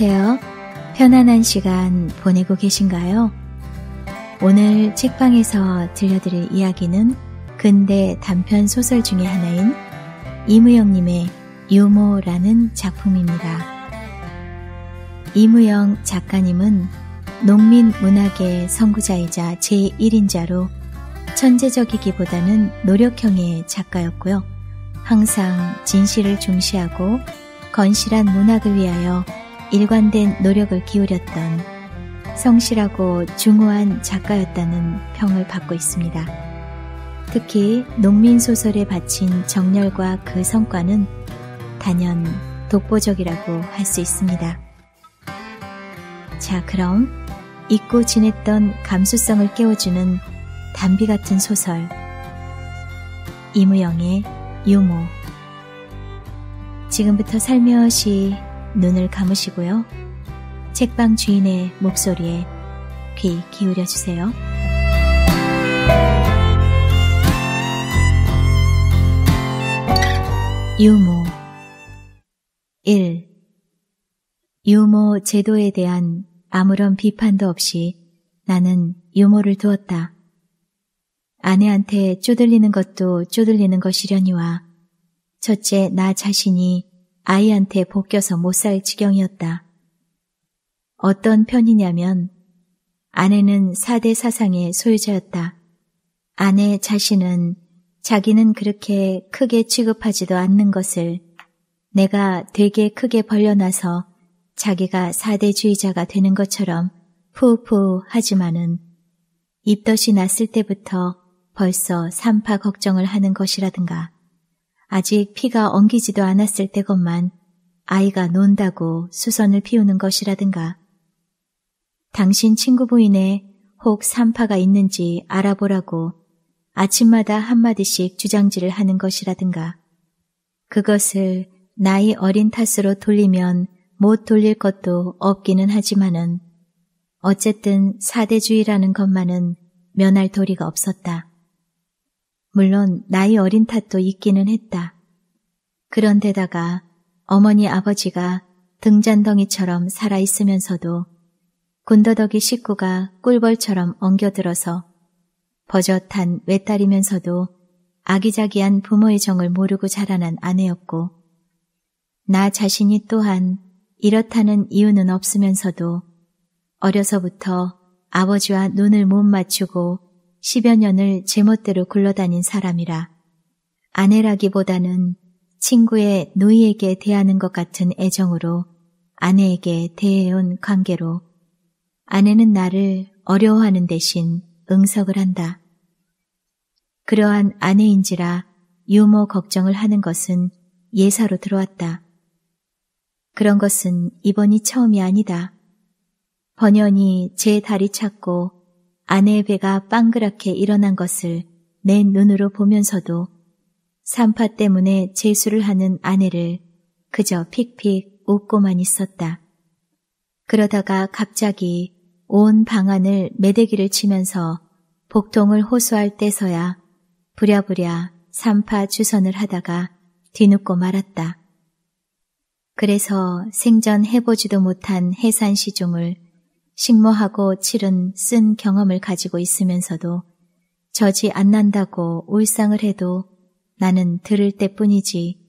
안녕하세요. 편안한 시간 보내고 계신가요? 오늘 책방에서 들려드릴 이야기는 근대 단편 소설 중의 하나인 이무영님의 유모라는 작품입니다. 이무영 작가님은 농민 문학의 선구자이자 제1인자로 천재적이기보다는 노력형의 작가였고요. 항상 진실을 중시하고 건실한 문학을 위하여 일관된 노력을 기울였던 성실하고 중후한 작가였다는 평을 받고 있습니다. 특히 농민소설에 바친 정렬과그 성과는 단연 독보적이라고 할 수 있습니다. 자, 그럼 잊고 지냈던 감수성을 깨워주는 담비 같은 소설 이무영의 유모 지금부터 살며시 눈을 감으시고요. 책방 주인의 목소리에 귀 기울여 주세요. 유모 1. 유모 제도에 대한 아무런 비판도 없이 나는 유모를 두었다. 아내한테 쪼들리는 것도 쪼들리는 것이려니와 첫째 나 자신이 아이한테 벗겨서 못 살 지경이었다. 어떤 편이냐면 아내는 4대 사상의 소유자였다. 아내 자신은 자기는 그렇게 크게 취급하지도 않는 것을 내가 되게 크게 벌려놔서 자기가 사대주의자가 되는 것처럼 푸우푸우 하지만은 입덧이 났을 때부터 벌써 산파 걱정을 하는 것이라든가 아직 피가 엉기지도 않았을 때건만 아이가 논다고 수선을 피우는 것이라든가 당신 친구 부인의 혹 산파가 있는지 알아보라고 아침마다 한마디씩 주장질을 하는 것이라든가 그것을 나이 어린 탓으로 돌리면 못 돌릴 것도 없기는 하지만은 어쨌든 사대주의라는 것만은 면할 도리가 없었다. 물론 나이 어린 탓도 있기는 했다. 그런데다가 어머니 아버지가 등잔덩이처럼 살아있으면서도 군더더기 식구가 꿀벌처럼 엉겨들어서 버젓한 외딸이면서도 아기자기한 부모의 정을 모르고 자라난 아내였고 나 자신이 또한 이렇다는 이유는 없으면서도 어려서부터 아버지와 눈을 못 맞추고 십여 년을 제멋대로 굴러다닌 사람이라 아내라기보다는 친구의 누이에게 대하는 것 같은 애정으로 아내에게 대해온 관계로 아내는 나를 어려워하는 대신 응석을 한다. 그러한 아내인지라 유모 걱정을 하는 것은 예사로 들어왔다. 그런 것은 이번이 처음이 아니다. 번연히 제 다리 찾고 아내의 배가 빵그랗게 일어난 것을 내 눈으로 보면서도 산파 때문에 재수를 하는 아내를 그저 픽픽 웃고만 있었다. 그러다가 갑자기 온 방안을 매대기를 치면서 복통을 호소할 때서야 부랴부랴 산파 주선을 하다가 뒤눕고 말았다. 그래서 생전 해보지도 못한 해산시종을 식모하고 칠은 쓴 경험을 가지고 있으면서도 저지 안 난다고 울상을 해도 나는 들을 때뿐이지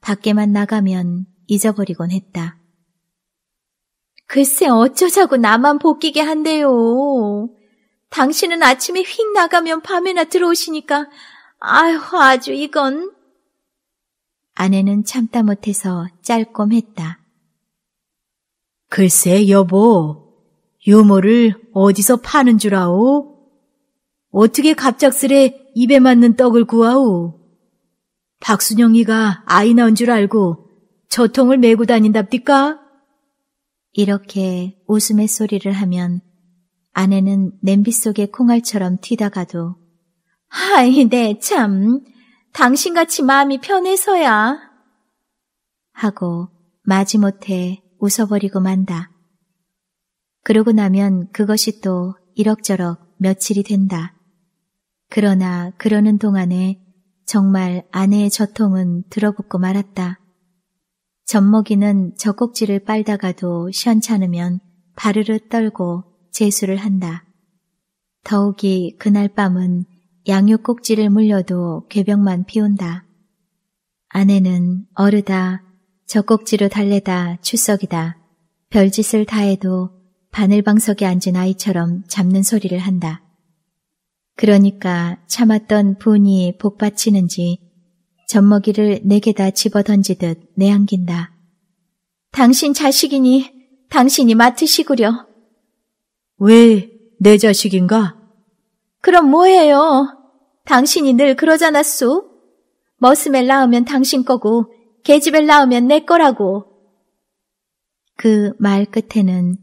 밖에만 나가면 잊어버리곤 했다. 글쎄 어쩌자고 나만 복귀게 한대요. 당신은 아침에 휙 나가면 밤에나 들어오시니까 아휴 아주 이건 아내는 참다 못해서 짤꼼했다. 글쎄 여보 요모를 어디서 파는 줄 아오? 어떻게 갑작스레 입에 맞는 떡을 구하오? 박순영이가 아이 낳은 줄 알고 저통을 메고 다닌답디까? 이렇게 웃음의 소리를 하면 아내는 냄비 속에 콩알처럼 튀다가도 아이 네 참, 당신같이 마음이 편해서야 하고 마지못해 웃어버리고 만다. 그러고 나면 그것이 또 이럭저럭 며칠이 된다. 그러나 그러는 동안에 정말 아내의 저통은 들어붙고 말았다. 젖먹이는 젖꼭지를 빨다가도 시원찮으면 바르르 떨고 재수를 한다. 더욱이 그날 밤은 양육 꼭지를 물려도 괴병만 피운다. 아내는 어르다, 젖꼭지로 달래다, 출석이다. 별짓을 다해도 바늘방석에 앉은 아이처럼 잡는 소리를 한다. 그러니까 참았던 분이 복받치는지 젖먹이를 내게다 집어던지듯 내안긴다. 당신 자식이니 당신이 맡으시구려. 왜 내 자식인가? 그럼 뭐해요? 당신이 늘 그러잖았소. 머스멜 낳으면 당신 거고 계집엘 낳으면 내 거라고. 그 말 끝에는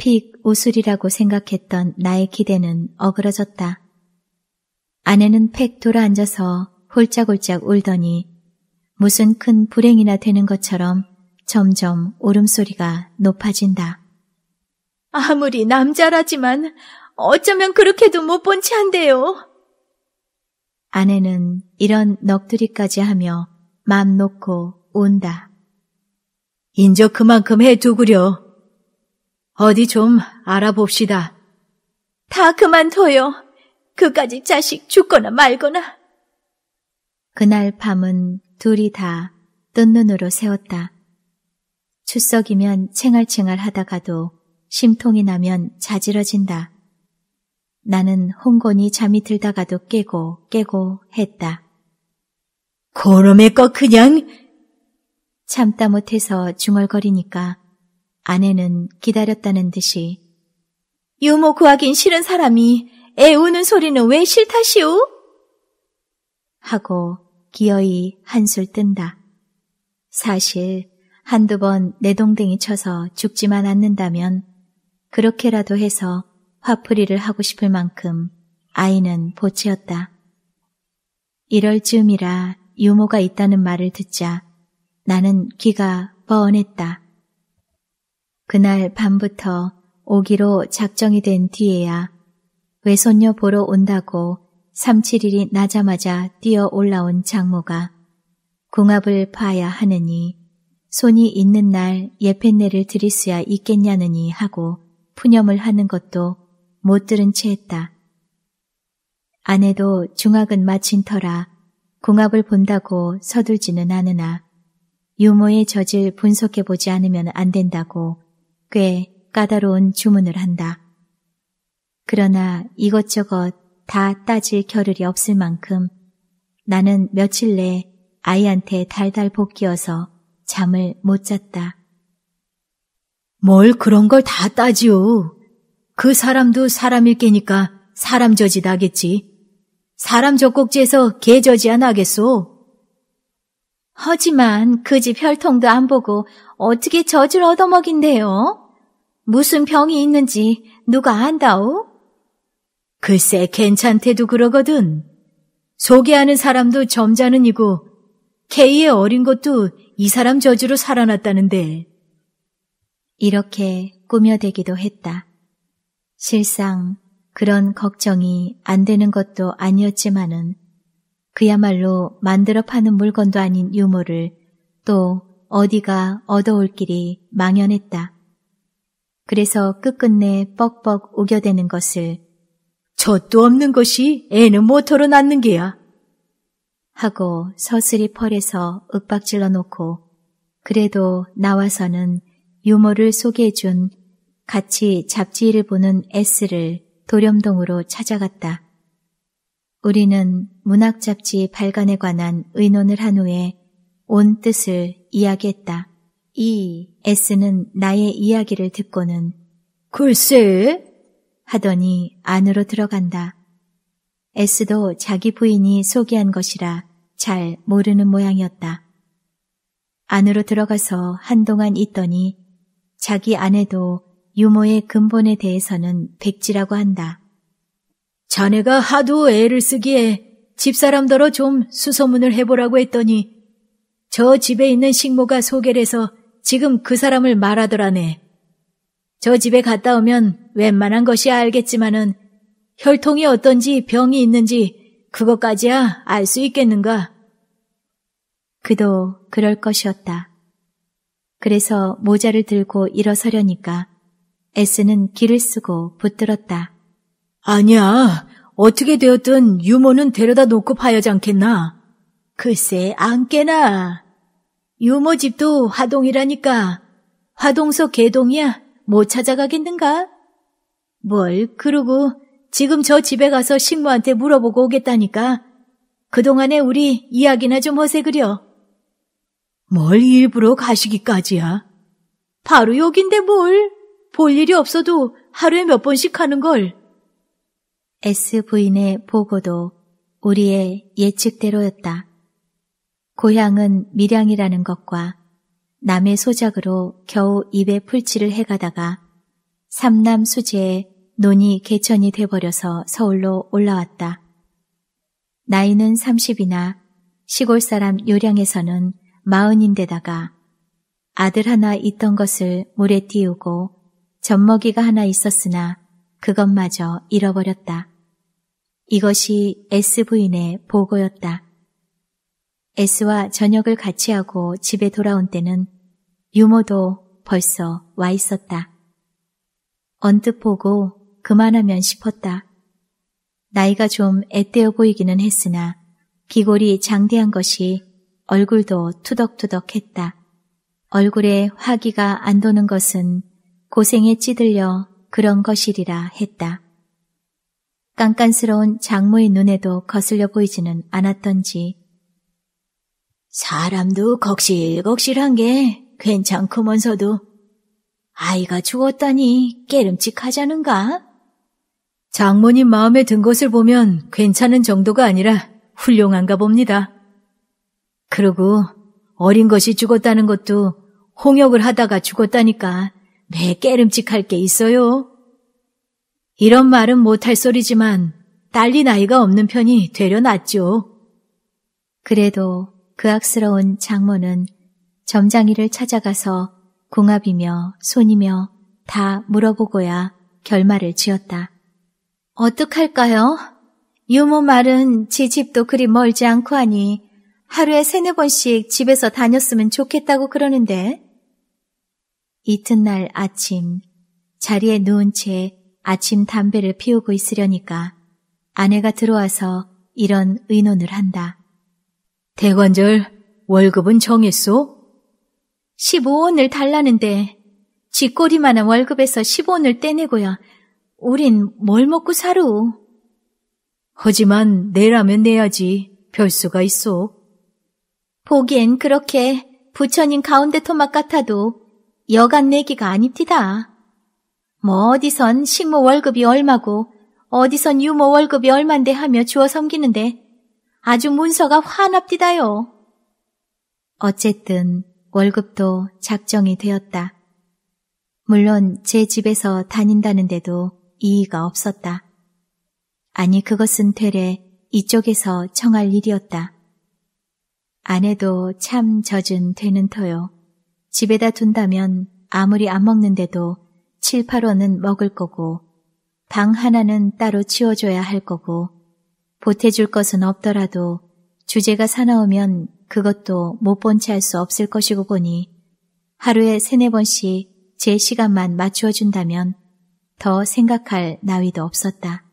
픽 오술이라고 생각했던 나의 기대는 어그러졌다. 아내는 팩 돌아앉아서 홀짝홀짝 울더니 무슨 큰 불행이나 되는 것처럼 점점 울음소리가 높아진다. 아무리 남자라지만 어쩌면 그렇게도 못본체 한데요. 아내는 이런 넋두리까지 하며 맘 놓고 운다. 인저 그만큼 해두구려. 어디 좀 알아봅시다. 다 그만둬요. 그까지 자식 죽거나 말거나. 그날 밤은 둘이 다 뜬눈으로 세웠다. 추석이면 챙알챙알 하다가도 심통이 나면 자지러진다. 나는 홍곤이 잠이 들다가도 깨고 깨고 했다. 고놈의 거 그냥 참다 못해서 중얼거리니까 아내는 기다렸다는 듯이 유모 구하긴 싫은 사람이 애 우는 소리는 왜 싫다시오? 하고 기어이 한술 뜬다. 사실 한두 번 내동댕이 쳐서 죽지만 않는다면 그렇게라도 해서 화풀이를 하고 싶을 만큼 아이는 보채었다. 이럴 즈음이라 유모가 있다는 말을 듣자 나는 귀가 뻔했다. 그날 밤부터 오기로 작정이 된 뒤에야 외손녀 보러 온다고 3, 7일이 나자마자 뛰어 올라온 장모가 궁합을 봐야 하느니 손이 있는 날 예펜내를 드릴 수야 있겠냐느니 하고 푸념을 하는 것도 못 들은 채 했다. 아내도 중학은 마친 터라 궁합을 본다고 서둘지는 않으나 유모의 젖을 분석해보지 않으면 안 된다고 꽤 까다로운 주문을 한다. 그러나 이것저것 다 따질 겨를이 없을 만큼 나는 며칠 내 아이한테 달달 볶이어서 잠을 못 잤다. 뭘 그런 걸 다 따지오. 그 사람도 사람일 게니까 사람 저지 나겠지. 사람 젖꼭지에서 개 저지야 나겠소. 하지만 그 집 혈통도 안 보고 어떻게 젖을 얻어먹인대요? 무슨 병이 있는지 누가 안다오? 글쎄 괜찮대도 그러거든. 소개하는 사람도 점잖은 이고 케이의 어린 것도 이 사람 저주로 살아났다는데. 이렇게 꾸며대기도 했다. 실상 그런 걱정이 안 되는 것도 아니었지만은 그야말로 만들어 파는 물건도 아닌 유머를또 어디가 얻어올 길이 망연했다. 그래서 끝끝내 뻑뻑 우겨대는 것을 젖도 없는 것이 애는 모터로 낳는 게야. 하고 서슬이 펄에서 윽박질러 놓고 그래도 나와서는 유모를 소개해준 같이 잡지를 보는 S를 도렴동으로 찾아갔다. 우리는 문학 잡지 발간에 관한 의논을 한 후에 온 뜻을 이야기했다. 이 S는 나의 이야기를 듣고는 글쎄 하더니 안으로 들어간다. S도 자기 부인이 소개한 것이라 잘 모르는 모양이었다. 안으로 들어가서 한동안 있더니 자기 아내도 유모의 근본에 대해서는 백지라고 한다. 자네가 하도 애를 쓰기에 집사람더러 좀 수소문을 해보라고 했더니 저 집에 있는 식모가 소개를 해서 지금 그 사람을 말하더라네. 저 집에 갔다 오면 웬만한 것이 알겠지만은 혈통이 어떤지 병이 있는지 그것까지야 알 수 있겠는가? 그도 그럴 것이었다. 그래서 모자를 들고 일어서려니까 에스는 길을 쓰고 붙들었다. 아니야. 어떻게 되었든 유모는 데려다 놓고 파야지 않겠나? 글쎄, 안 깨나. 유모집도 화동이라니까. 화동서 개동이야. 못 찾아가겠는가? 뭘, 그러고 지금 저 집에 가서 식모한테 물어보고 오겠다니까. 그동안에 우리 이야기나 좀 허세그려. 뭘 일부러 가시기까지야? 바로 여긴데 뭘? 볼 일이 없어도 하루에 몇 번씩 하는 걸. S 부인의 보고도 우리의 예측대로였다. 고향은 밀양이라는 것과 남의 소작으로 겨우 입에 풀칠을 해가다가 삼남 수재에 논이 개천이 돼버려서 서울로 올라왔다. 나이는 30이나 시골 사람 요량에서는 마흔인데다가 아들 하나 있던 것을 물에 띄우고 젖먹이가 하나 있었으나 그것마저 잃어버렸다. 이것이 S 부인의 보고였다. S와 저녁을 같이 하고 집에 돌아온 때는 유모도 벌써 와 있었다. 언뜻 보고 그만하면 싶었다. 나이가 좀앳되어 보이기는 했으나 귀골이 장대한 것이 얼굴도 투덕투덕했다. 얼굴에 화기가 안 도는 것은 고생에 찌들려 그런 것이리라 했다. 깐깐스러운 장모의 눈에도 거슬려 보이지는 않았던지 사람도 걱실걱실한 게 괜찮고면서도 아이가 죽었다니 깨름칙하자는가? 장모님 마음에 든 것을 보면 괜찮은 정도가 아니라 훌륭한가 봅니다. 그러고 어린 것이 죽었다는 것도 홍역을 하다가 죽었다니까 매 깨름칙할 게 있어요. 이런 말은 못할 소리지만 딸린아이가 없는 편이 되려 낫죠. 그래도 그 악스러운 장모는 점장이를 찾아가서 궁합이며 손이며 다 물어보고야 결말을 지었다. 어떡할까요? 유모 말은 지 집도 그리 멀지 않고 하니 하루에 세네 번씩 집에서 다녔으면 좋겠다고 그러는데. 이튿날 아침 자리에 누운 채 아침 담배를 피우고 있으려니까 아내가 들어와서 이런 의논을 한다. 대관절 월급은 정했소? 15원을 달라는데 쥐꼬리만한 월급에서 15원을 떼내고야 우린 뭘 먹고 사루? 하지만 내라면 내야지 별수가 있소 보기엔 그렇게 부처님 가운데 토막 같아도 여간 내기가 아닙디다. 뭐 어디선 식모 월급이 얼마고 어디선 유모 월급이 얼만데 하며 주어 섬기는데 아주 문서가 화납디다요. 어쨌든 월급도 작정이 되었다. 물론 제 집에서 다닌다는데도 이의가 없었다. 아니 그것은 되레 이쪽에서 청할 일이었다. 아내도 참 젖은 되는 터요. 집에다 둔다면 아무리 안 먹는데도 7, 8원은 먹을 거고 방 하나는 따로 치워줘야 할 거고 보태줄 것은 없더라도 주제가 사나우면 그것도 못 본 채 할 수 없을 것이고 보니 하루에 세네 번씩 제 시간만 맞추어준다면 더 생각할 나위도 없었다.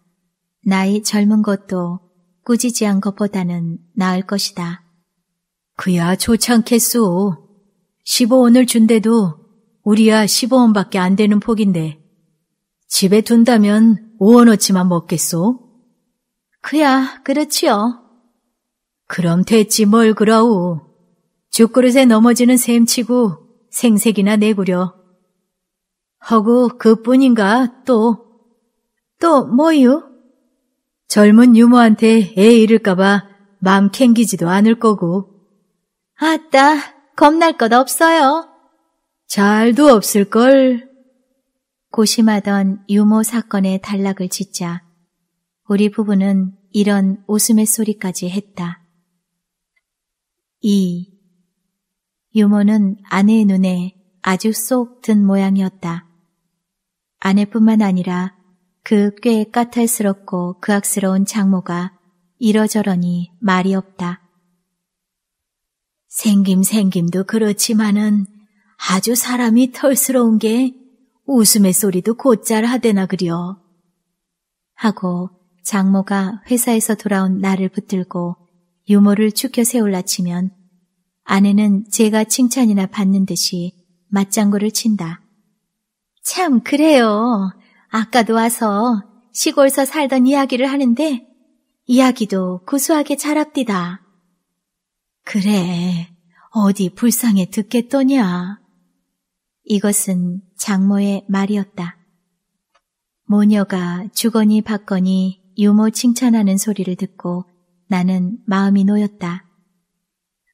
나이 젊은 것도 꾸지지 않은 것보다는 나을 것이다. 그야 좋지 않겠소. 15원을 준대도 우리야 15원밖에 안 되는 폭인데 집에 둔다면 5원어치만 먹겠소? 그야, 그렇지요. 그럼 됐지 뭘 그러우. 죽그릇에 넘어지는 셈치고 생색이나 내구려. 허구 그뿐인가 또. 또 뭐유? 젊은 유모한테 애 잃을까봐 맘 캥기지도 않을 거고. 아따, 겁날 것 없어요. 잘도 없을걸. 고심하던 유모 사건의 단락을 짓자 우리 부부는 이런 웃음의소리까지 했다. 2. 유모는 아내의 눈에 아주 쏙 든 모양이었다. 아내뿐만 아니라 그 꽤 까탈스럽고 그악스러운 장모가 이러저러니 말이 없다. 생김 생김도 그렇지만은 아주 사람이 털스러운 게 웃음의 소리도 곧잘 하대나 그려. 하고 장모가 회사에서 돌아온 나를 붙들고 유모를 축켜 세울라 치면 아내는 제가 칭찬이나 받는 듯이 맞장구를 친다. 참 그래요. 아까도 와서 시골서 살던 이야기를 하는데 이야기도 구수하게 잘 합디다. 그래, 어디 불쌍해 듣겠더냐. 이것은 장모의 말이었다. 모녀가 주거니 받거니 유모 칭찬하는 소리를 듣고 나는 마음이 놓였다.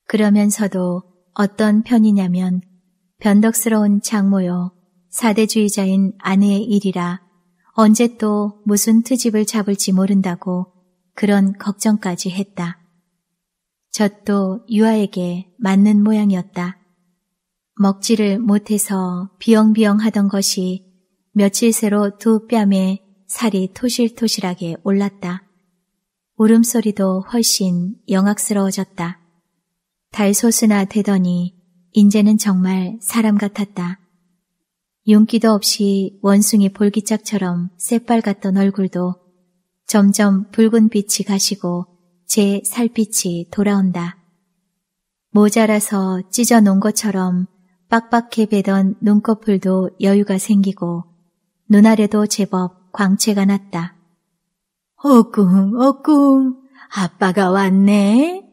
그러면서도 어떤 편이냐면 변덕스러운 장모요 사대주의자인 아내의 일이라 언제 또 무슨 트집을 잡을지 모른다고 그런 걱정까지 했다. 저또 유아에게 맞는 모양이었다. 먹지를 못해서 비영비영 하던 것이 며칠 새로 두 뺨에 살이 토실토실하게 올랐다. 울음소리도 훨씬 영악스러워졌다. 달소스나 되더니 인제는 정말 사람 같았다. 윤기도 없이 원숭이 볼기짝처럼 새빨갛던 얼굴도 점점 붉은 빛이 가시고 제 살빛이 돌아온다. 모자라서 찢어 놓은 것처럼 빡빡해 베던 눈꺼풀도 여유가 생기고 눈아래도 제법 광채가 났다. 어꿍, 어꿍, 아빠가 왔네.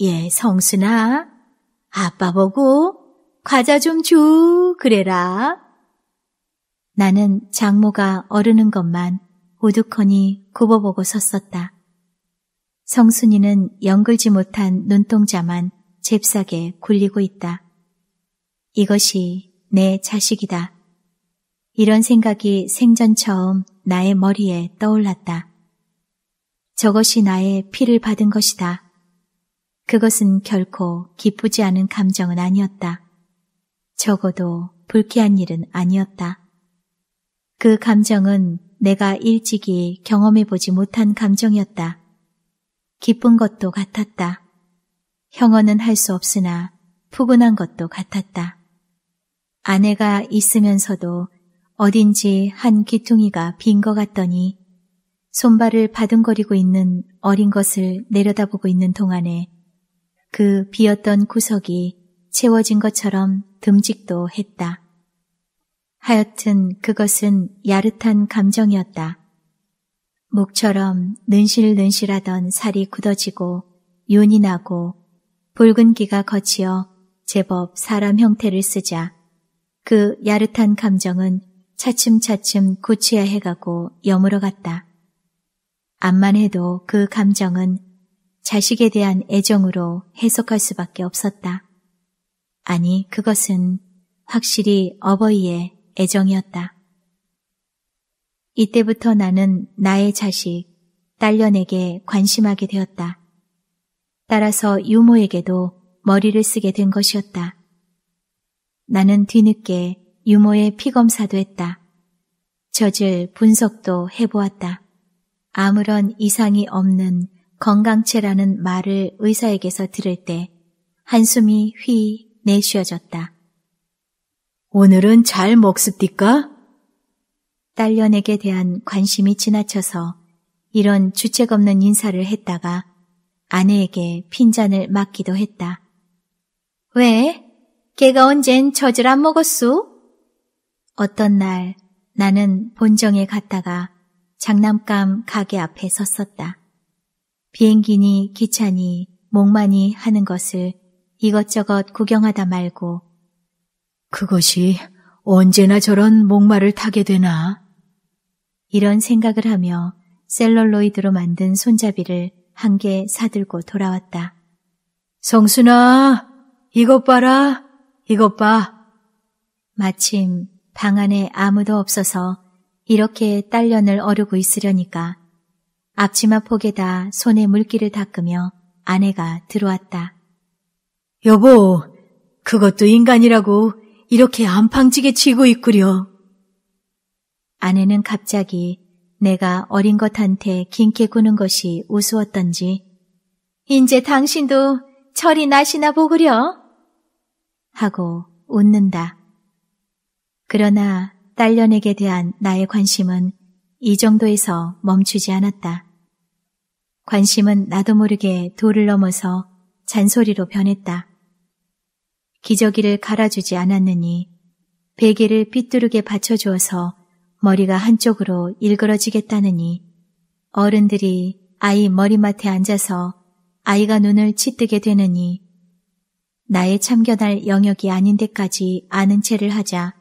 예, 성순아, 아빠 보고 과자 좀 줘, 그래라. 나는 장모가 어르는 것만 우두커니 굽어보고 섰었다. 성순이는 연글지 못한 눈동자만 잽싸게 굴리고 있다. 이것이 내 자식이다. 이런 생각이 생전 처음 나의 머리에 떠올랐다. 저것이 나의 피를 받은 것이다. 그것은 결코 기쁘지 않은 감정은 아니었다. 적어도 불쾌한 일은 아니었다. 그 감정은 내가 일찍이 경험해보지 못한 감정이었다. 기쁜 것도 같았다. 형언은 할 수 없으나 푸근한 것도 같았다. 아내가 있으면서도 어딘지 한 귀퉁이가 빈 것 같더니 손발을 바둥거리고 있는 어린 것을 내려다보고 있는 동안에 그 비었던 구석이 채워진 것처럼 듬직도 했다. 하여튼 그것은 야릇한 감정이었다. 목처럼 는실는실하던 살이 굳어지고 윤이 나고 붉은 기가 거치어 제법 사람 형태를 쓰자 그 야릇한 감정은 차츰차츰 고쳐야 해가고 여물어갔다. 암만 해도 그 감정은 자식에 대한 애정으로 해석할 수밖에 없었다. 아니, 그것은 확실히 어버이의 애정이었다. 이때부터 나는 나의 자식, 딸년에게 관심하게 되었다. 따라서 유모에게도 머리를 쓰게 된 것이었다. 나는 뒤늦게 유모의 피검사도 했다. 젖을 분석도 해보았다. 아무런 이상이 없는 건강체라는 말을 의사에게서 들을 때 한숨이 휘 내쉬어졌다. 오늘은 잘 먹습디까? 딸년에게 대한 관심이 지나쳐서 이런 주책 없는 인사를 했다가 아내에게 핀잔을 맡기도 했다. 왜? 걔가 언젠 젖을 안 먹었소? 어떤 날 나는 본정에 갔다가 장난감 가게 앞에 섰었다. 비행기니 기차니 목마니 하는 것을 이것저것 구경하다 말고 그것이 언제나 저런 목마를 타게 되나? 이런 생각을 하며 셀룰로이드로 만든 손잡이를 한 개 사들고 돌아왔다. 성순아, 이것 봐라, 이것 봐. 마침 방 안에 아무도 없어서 이렇게 딸년을 어르고 있으려니까 앞치마 폭에다 손에 물기를 닦으며 아내가 들어왔다. 여보, 그것도 인간이라고 이렇게 안팡지게 치고 있구려. 아내는 갑자기 내가 어린 것한테 긴게 구는 것이 우스웠던지 이제 당신도 철이 나시나 보구려 하고 웃는다. 그러나 딸년에게 대한 나의 관심은 이 정도에서 멈추지 않았다. 관심은 나도 모르게 돌을 넘어서 잔소리로 변했다. 기저귀를 갈아주지 않았느니 베개를 삐뚤르게 받쳐주어서 머리가 한쪽으로 일그러지겠다느니 어른들이 아이 머리맡에 앉아서 아이가 눈을 치뜨게 되느니 나의 참견할 영역이 아닌 데까지 아는 채를 하자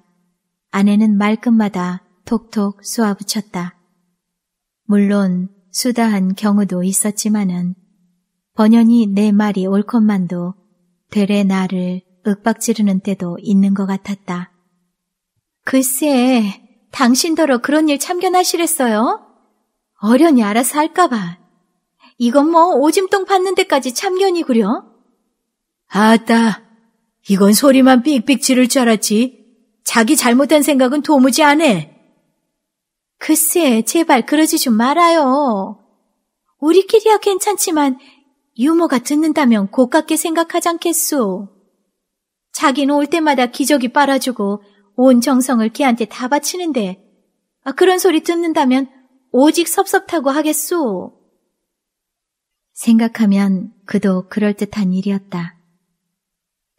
아내는 말끝마다 톡톡 쏘아붙였다. 물론 수다한 경우도 있었지만은 번연히 내 말이 옳것만도 되레 나를 윽박지르는 때도 있는 것 같았다. 글쎄, 당신더러 그런 일 참견하시랬어요? 어련히 알아서 할까봐. 이건 뭐 오줌똥 팠는 데까지 참견이구려? 아따, 이건 소리만 삑삑 지를 줄 알았지. 자기 잘못된 생각은 도무지 안 해. 글쎄, 제발 그러지 좀 말아요. 우리끼리야 괜찮지만 유머가 듣는다면 고깝게 생각하지 않겠소. 자기는 올 때마다 기적이 빨아주고 온 정성을 걔한테 다 바치는데 아, 그런 소리 듣는다면 오직 섭섭하고 하겠소. 생각하면 그도 그럴듯한 일이었다.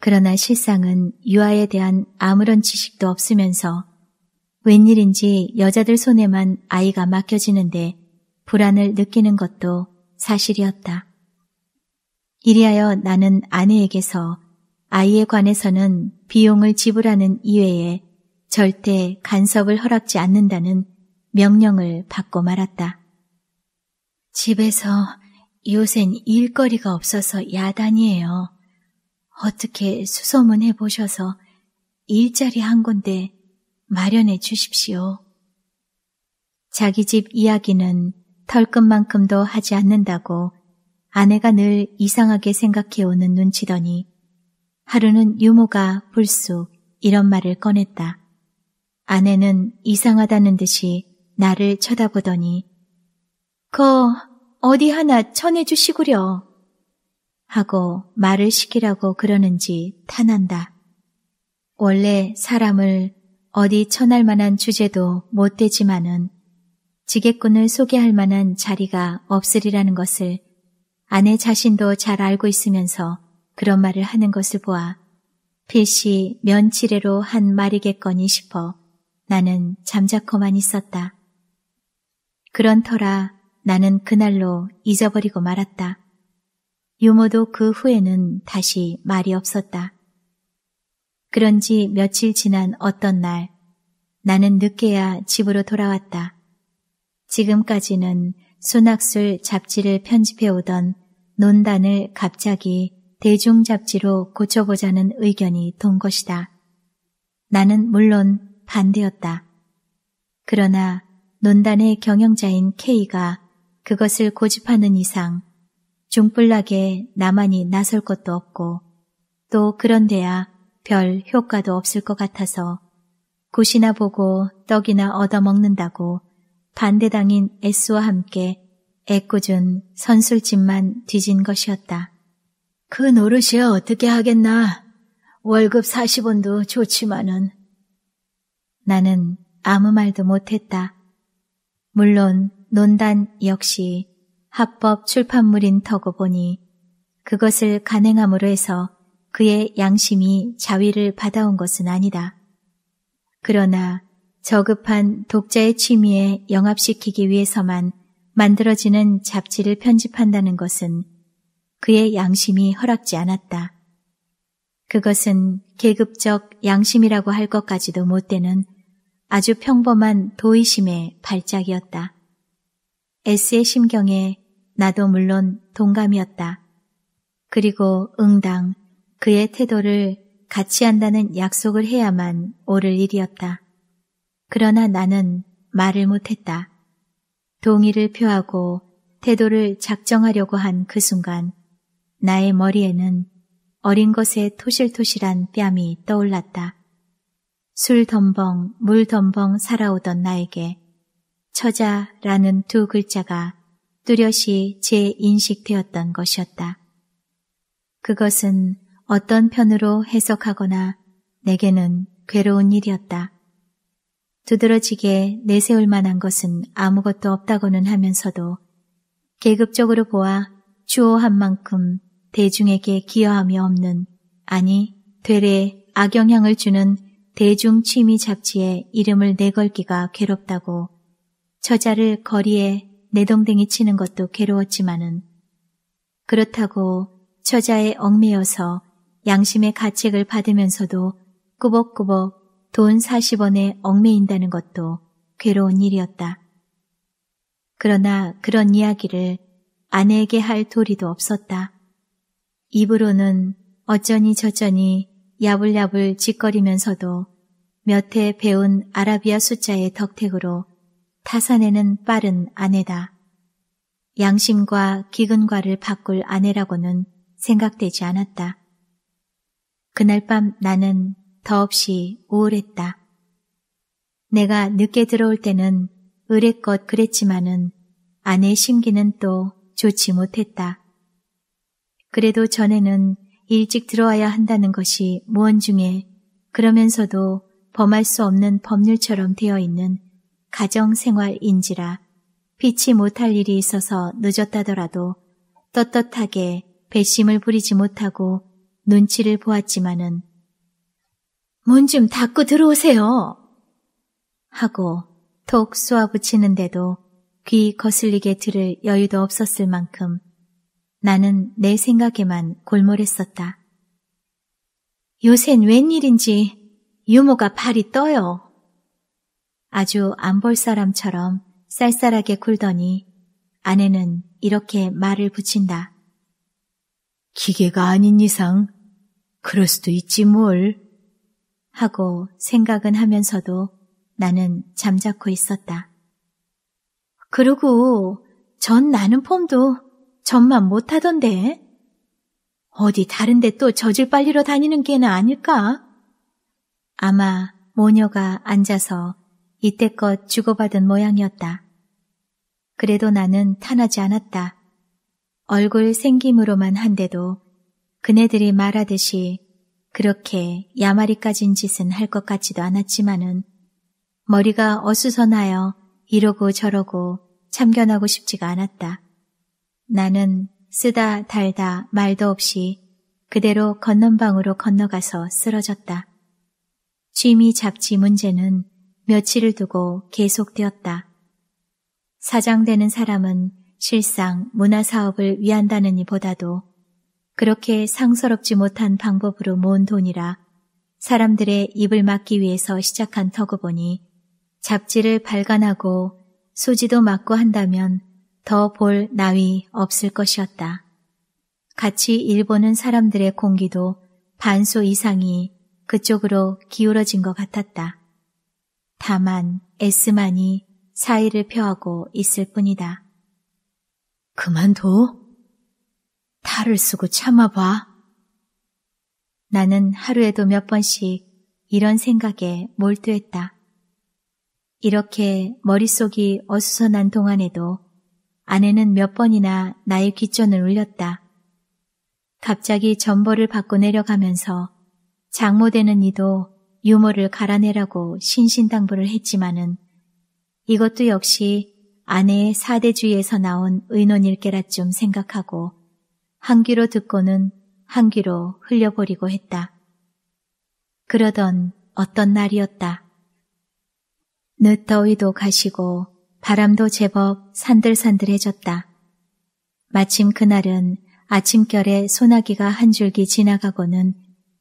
그러나 실상은 유아에 대한 아무런 지식도 없으면서 웬일인지 여자들 손에만 아이가 맡겨지는데 불안을 느끼는 것도 사실이었다. 이리하여 나는 아내에게서 아이에 관해서는 비용을 지불하는 이외에 절대 간섭을 허락지 않는다는 명령을 받고 말았다. 집에서 요샌 일거리가 없어서 야단이에요. 어떻게 수소문해 보셔서 일자리 한 군데 마련해 주십시오. 자기 집 이야기는 털끝만큼도 하지 않는다고 아내가 늘 이상하게 생각해오는 눈치더니 하루는 유모가 불쑥 이런 말을 꺼냈다. 아내는 이상하다는 듯이 나를 쳐다보더니 거 어디 하나 쳐내주시구려. 하고 말을 시키라고 그러는지 탄한다. 원래 사람을 어디 쳐날 만한 주제도 못 되지만은 지게꾼을 소개할 만한 자리가 없으리라는 것을 아내 자신도 잘 알고 있으면서 그런 말을 하는 것을 보아 필시 면치레로 한 말이겠거니 싶어 나는 잠자코만 있었다. 그런 터라 나는 그날로 잊어버리고 말았다. 유모도 그 후에는 다시 말이 없었다. 그런 지 며칠 지난 어떤 날 나는 늦게야 집으로 돌아왔다. 지금까지는 순낙술 잡지를 편집해오던 논단을 갑자기 대중 잡지로 고쳐보자는 의견이 돈 것이다. 나는 물론 반대였다. 그러나 논단의 경영자인 K가 그것을 고집하는 이상 중불락에 나만이 나설 것도 없고 또 그런데야 별 효과도 없을 것 같아서 굿이나 보고 떡이나 얻어먹는다고 반대당인 에스와 함께 애꿎은 선술집만 뒤진 것이었다. 그 노릇이야 어떻게 하겠나. 월급 40원도 좋지만은. 나는 아무 말도 못했다. 물론 논단 역시 합법 출판물인 터고보니 그것을 간행함으로 해서 그의 양심이 자위를 받아온 것은 아니다. 그러나 저급한 독자의 취미에 영합시키기 위해서만 만들어지는 잡지를 편집한다는 것은 그의 양심이 허락지 않았다. 그것은 계급적 양심이라고 할 것까지도 못되는 아주 평범한 도의심의 발작이었다. S의 심경에 나도 물론 동감이었다. 그리고 응당 그의 태도를 같이 한다는 약속을 해야만 오를 일이었다. 그러나 나는 말을 못했다. 동의를 표하고 태도를 작정하려고 한 그 순간 나의 머리에는 어린 것의 토실토실한 뺨이 떠올랐다. 술 덤벙, 물 덤벙 살아오던 나에게 처자라는 두 글자가 뚜렷이 재인식되었던 것이었다. 그것은 어떤 편으로 해석하거나 내게는 괴로운 일이었다. 두드러지게 내세울 만한 것은 아무것도 없다고는 하면서도 계급적으로 보아 주호한 만큼 대중에게 기여함이 없는 아니 되레 악영향을 주는 대중 취미 잡지에 이름을 내걸기가 괴롭다고 저자를 거리에 내동댕이 치는 것도 괴로웠지만은 그렇다고 처자에 얽매여서 양심의 가책을 받으면서도 꾸벅꾸벅 돈 40원에 얽매인다는 것도 괴로운 일이었다. 그러나 그런 이야기를 아내에게 할 도리도 없었다. 입으로는 어쩌니 저쩌니 야불야불 짓거리면서도 몇 해 배운 아라비아 숫자의 덕택으로 타산에는 빠른 아내다. 양심과 기근과를 바꿀 아내라고는 생각되지 않았다. 그날 밤 나는 더없이 우울했다. 내가 늦게 들어올 때는 의뢰껏 그랬지만은 아내의 심기는 또 좋지 못했다. 그래도 전에는 일찍 들어와야 한다는 것이 무언 중에 그러면서도 범할 수 없는 법률처럼 되어 있는 가정생활인지라 피치 못할 일이 있어서 늦었다더라도 떳떳하게 배심을 부리지 못하고 눈치를 보았지만은 문 좀 닫고 들어오세요! 하고 톡 쏘아 붙이는데도 귀 거슬리게 들을 여유도 없었을 만큼 나는 내 생각에만 골몰했었다. 요샌 웬일인지 유모가 발이 떠요. 아주 안 볼 사람처럼 쌀쌀하게 굴더니 아내는 이렇게 말을 붙인다. 기계가 아닌 이상 그럴 수도 있지 뭘 하고 생각은 하면서도 나는 잠자코 있었다. 그러고 전 나는 폼도 전만 못하던데 어디 다른데 또 저질 빨리러 다니는 게는 아닐까? 아마 모녀가 앉아서 이때껏 주고받은 모양이었다. 그래도 나는 탄하지 않았다. 얼굴 생김으로만 한데도 그네들이 말하듯이 그렇게 야마리까진 짓은 할 것 같지도 않았지만은 머리가 어수선하여 이러고 저러고 참견하고 싶지가 않았다. 나는 쓰다 달다 말도 없이 그대로 건넌방으로 건너가서 쓰러졌다. 취미 잡지 문제는 며칠을 두고 계속되었다. 사장되는 사람은 실상 문화 사업을 위한다는 이보다도 그렇게 상서롭지 못한 방법으로 모은 돈이라 사람들의 입을 막기 위해서 시작한 터구보니 잡지를 발간하고 소지도 막고 한다면 더 볼 나위 없을 것이었다. 같이 일보는 사람들의 공기도 반소 이상이 그쪽으로 기울어진 것 같았다. 다만 에스만이 사의를표하고 있을 뿐이다. 그만둬. 탈을 쓰고 참아봐. 나는 하루에도 몇 번씩 이런 생각에 몰두했다. 이렇게 머릿속이 어수선한 동안에도 아내는 몇 번이나 나의 귀전을 울렸다. 갑자기 전벌을 받고 내려가면서 장모되는 이도 유모를 갈아내라고 신신당부를 했지만은 이것도 역시 아내의 사대주의에서 나온 의논일 게라쯤 생각하고 한 귀로 듣고는 한 귀로 흘려버리고 했다. 그러던 어떤 날이었다. 늦더위도 가시고 바람도 제법 산들산들해졌다. 마침 그날은 아침결에 소나기가 한 줄기 지나가고는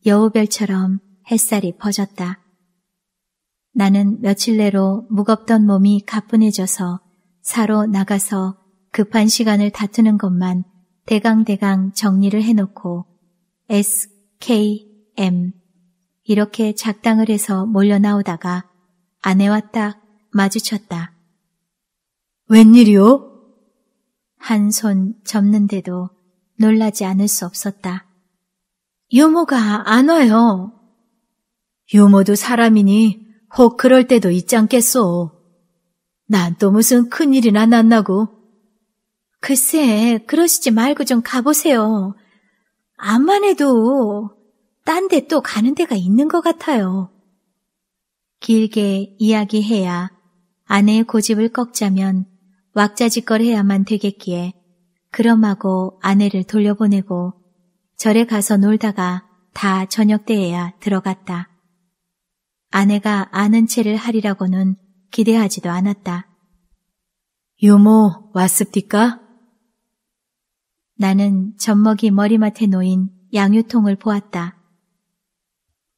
여우별처럼 햇살이 퍼졌다. 나는 며칠 내로 무겁던 몸이 가뿐해져서 사로 나가서 급한 시간을 다투는 것만 대강대강 정리를 해놓고 S, K, M 이렇게 작당을 해서 몰려 나오다가 아내와 딱 마주쳤다. 웬일이오한 손 접는데도 놀라지 않을 수 없었다. 유모가 안 와요. 유모도 사람이니 혹 그럴 때도 있지 않겠소. 난 또 무슨 큰일이나 났나고. 글쎄, 그러시지 말고 좀 가보세요. 암만 해도 딴 데 또 가는 데가 있는 것 같아요. 길게 이야기해야 아내의 고집을 꺾자면 왁자지껄해야만 되겠기에 그럼하고 아내를 돌려보내고 절에 가서 놀다가 다 저녁 때에야 들어갔다. 아내가 아는 채를 하리라고는 기대하지도 않았다. 요모왔습디까 나는 젖먹이 머리맡에 놓인 양유통을 보았다.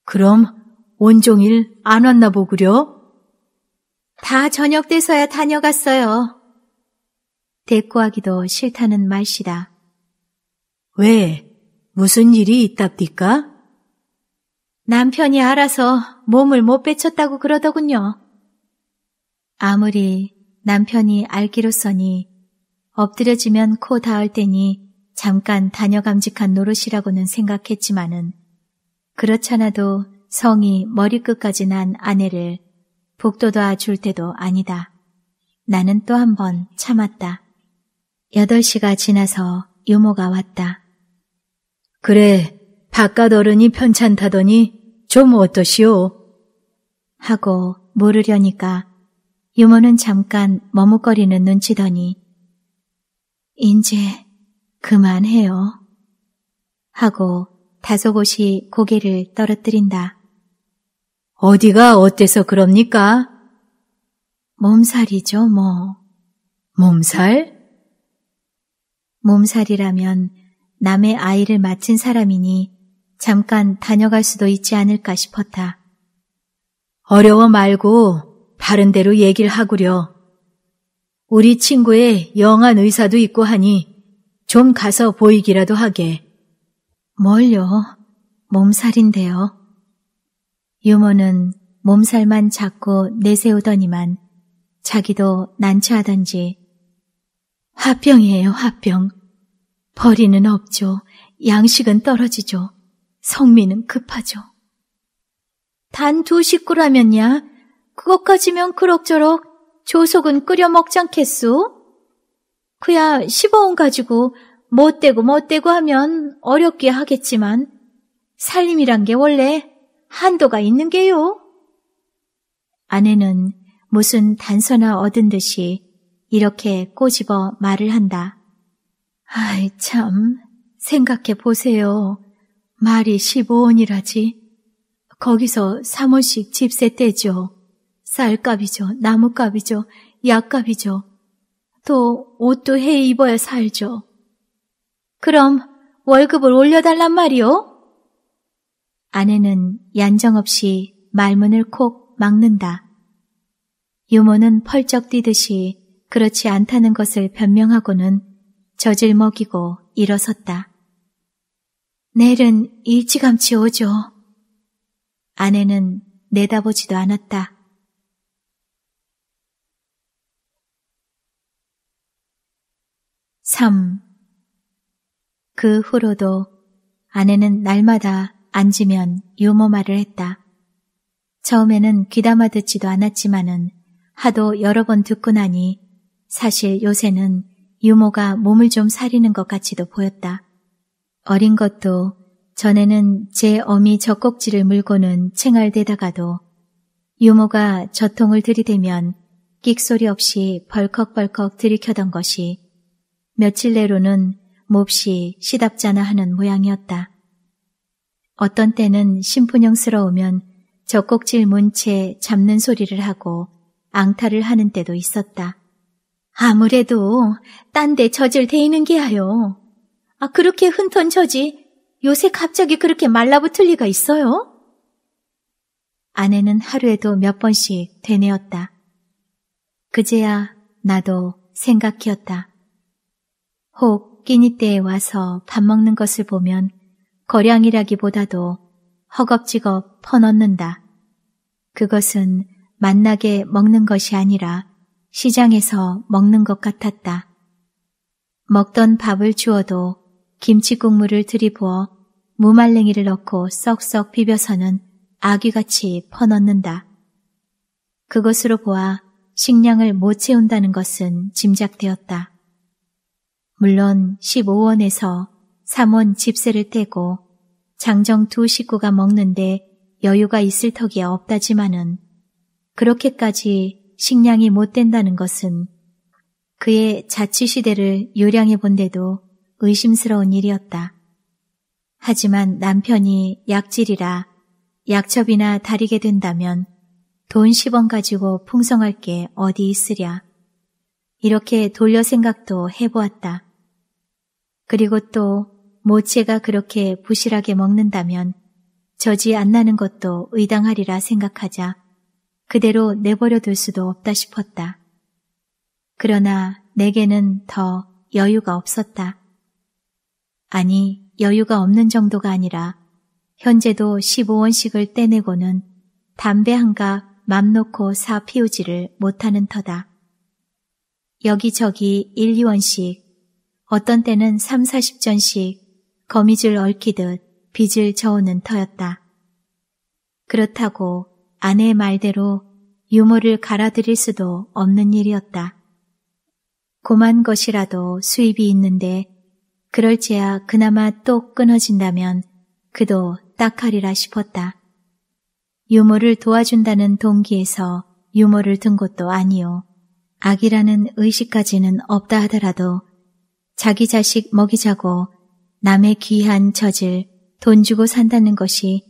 그럼 온종일 안 왔나 보구려? 다 저녁 때서야 다녀갔어요. 대꾸하기도 싫다는 말씨다. 왜? 무슨 일이 있답디까? 남편이 알아서 몸을 못 배쳤다고 그러더군요. 아무리 남편이 알기로서니 엎드려지면 코 닿을 때니 잠깐 다녀감직한 노릇이라고는 생각했지만은 그렇잖아도 성이 머리끝까지 난 아내를 복도도아줄 때도 아니다. 나는 또 한 번 참았다. 8시가 지나서 유모가 왔다. 그래, 바깥 어른이 편찮다더니 좀 어떠시오? 하고 모르려니까 유모는 잠깐 머뭇거리는 눈치더니 이제 그만해요. 하고 다소곳이 고개를 떨어뜨린다. 어디가 어때서 그럽니까? 몸살이죠, 뭐. 몸살? 몸살이라면 남의 아이를 맡친 사람이니 잠깐 다녀갈 수도 있지 않을까 싶었다. 어려워 말고 바른 대로 얘기를 하구려. 우리 친구의 영한 의사도 있고 하니 좀 가서 보이기라도 하게. 뭘요? 몸살인데요. 유모는 몸살만 자꾸 내세우더니만 자기도 난처하던지 화병이에요, 화병. 벌이는 없죠. 양식은 떨어지죠. 성미는 급하죠. 단 두 식구라면야 그것까지면 그럭저럭 조속은 끓여 먹장겠소 그야 십어온 가지고 못되고못되고 하면 어렵게 하겠지만 살림이란 게 원래 한도가 있는 게요. 아내는 무슨 단서나 얻은 듯이 이렇게 꼬집어 말을 한다. 아이 참 생각해 보세요. 말이 15원이라지. 거기서 3원씩 집세 떼죠. 쌀값이죠. 나무값이죠. 약값이죠. 또 옷도 해 입어야 살죠. 그럼 월급을 올려달란 말이오? 아내는 얀정없이 말문을 콕 막는다. 유모는 펄쩍 뛰듯이 그렇지 않다는 것을 변명하고는 젖을 먹이고 일어섰다. 내일은 일찌감치 오죠. 아내는 내다보지도 않았다. 3. 그 후로도 아내는 날마다 앉으면 유머말을 했다. 처음에는 귀담아 듣지도 않았지만은 하도 여러 번 듣고 나니 사실 요새는 유모가 몸을 좀 사리는 것 같이도 보였다. 어린 것도 전에는 제 어미 젖꼭지를 물고는 챙알대다가도 유모가 저통을 들이대면 끽소리 없이 벌컥벌컥 들이켜던 것이 며칠 내로는 몹시 시답잖아 하는 모양이었다. 어떤 때는 심 f u 형스러우면 젖꼭질 문 채 잡는 소리를 하고 앙탈을 하는 때도 있었다. 아무래도 딴 데 젖을 대이는 게야요 아, 그렇게 흔턴 처지 요새 갑자기 그렇게 말라붙을 리가 있어요? 아내는 하루에도 몇 번씩 되뇌었다. 그제야 나도 생각이었다. 혹 끼니 때에 와서 밥 먹는 것을 보면 거량이라기보다도 허겁지겁 퍼넣는다. 그것은 만나게 먹는 것이 아니라 시장에서 먹는 것 같았다. 먹던 밥을 주어도 김치 국물을 들이부어 무말랭이를 넣고 썩썩 비벼서는 아귀같이 퍼넣는다. 그것으로 보아 식량을 못 채운다는 것은 짐작되었다. 물론 15원에서 3원 집세를 떼고 장정 두 식구가 먹는데 여유가 있을 턱이 없다지만은 그렇게까지 식량이 못 된다는 것은 그의 자치시대를 요량해 본데도 의심스러운 일이었다. 하지만 남편이 약질이라 약첩이나 다리게 된다면 돈 10원 가지고 풍성할 게 어디 있으랴. 이렇게 돌려 생각도 해보았다. 그리고 또 모체가 그렇게 부실하게 먹는다면 저지 안 나는 것도 의당하리라 생각하자 그대로 내버려 둘 수도 없다 싶었다. 그러나 내게는 더 여유가 없었다. 아니, 여유가 없는 정도가 아니라 현재도 15원씩을 떼내고는 담배 한갑 맘 놓고 사 피우지를 못하는 터다. 여기저기 1, 2원씩, 어떤 때는 3, 40전씩 거미줄 얽히듯 빚을 저오는 터였다. 그렇다고 아내의 말대로 유모를 갈아들일 수도 없는 일이었다. 고만 것이라도 수입이 있는데 그럴지야 그나마 또 끊어진다면 그도 딱하리라 싶었다. 유모를 도와준다는 동기에서 유모를 든 것도 아니요. 악이라는 의식까지는 없다 하더라도 자기 자식 먹이자고 남의 귀한 젖을 돈 주고 산다는 것이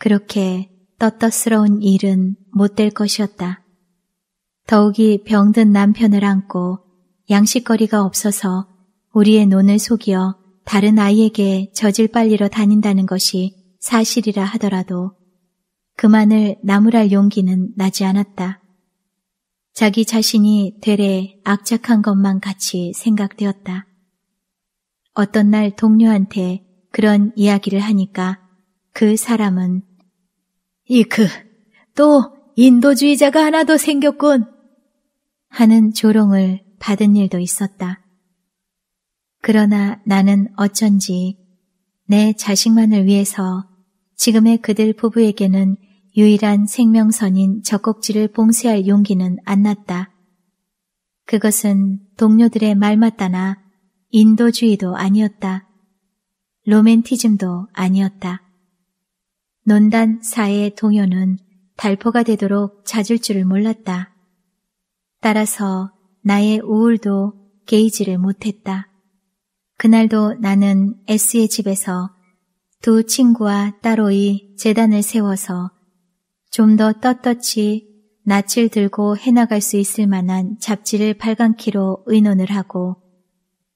그렇게 떳떳스러운 일은 못 될 것이었다. 더욱이 병든 남편을 안고 양식거리가 없어서 우리의 논을 속이어 다른 아이에게 젖을 빨리러 다닌다는 것이 사실이라 하더라도 그만을 나무랄 용기는 나지 않았다. 자기 자신이 되레 악착한 것만 같이 생각되었다. 어떤 날 동료한테 그런 이야기를 하니까 그 사람은 이크 그, 또 인도주의자가 하나 더 생겼군 하는 조롱을 받은 일도 있었다. 그러나 나는 어쩐지 내 자식만을 위해서 지금의 그들 부부에게는 유일한 생명선인 젖꼭지를 봉쇄할 용기는 안 났다. 그것은 동료들의 말마따나 인도주의도 아니었다. 로맨티즘도 아니었다. 논단 사의 동요는 달포가 되도록 잦을 줄을 몰랐다. 따라서 나의 우울도 게이지를 못했다. 그날도 나는 S의 집에서 두 친구와 따로이 재단을 세워서 좀 더 떳떳이 낯을 들고 해나갈 수 있을 만한 잡지를 발간키로 의논을 하고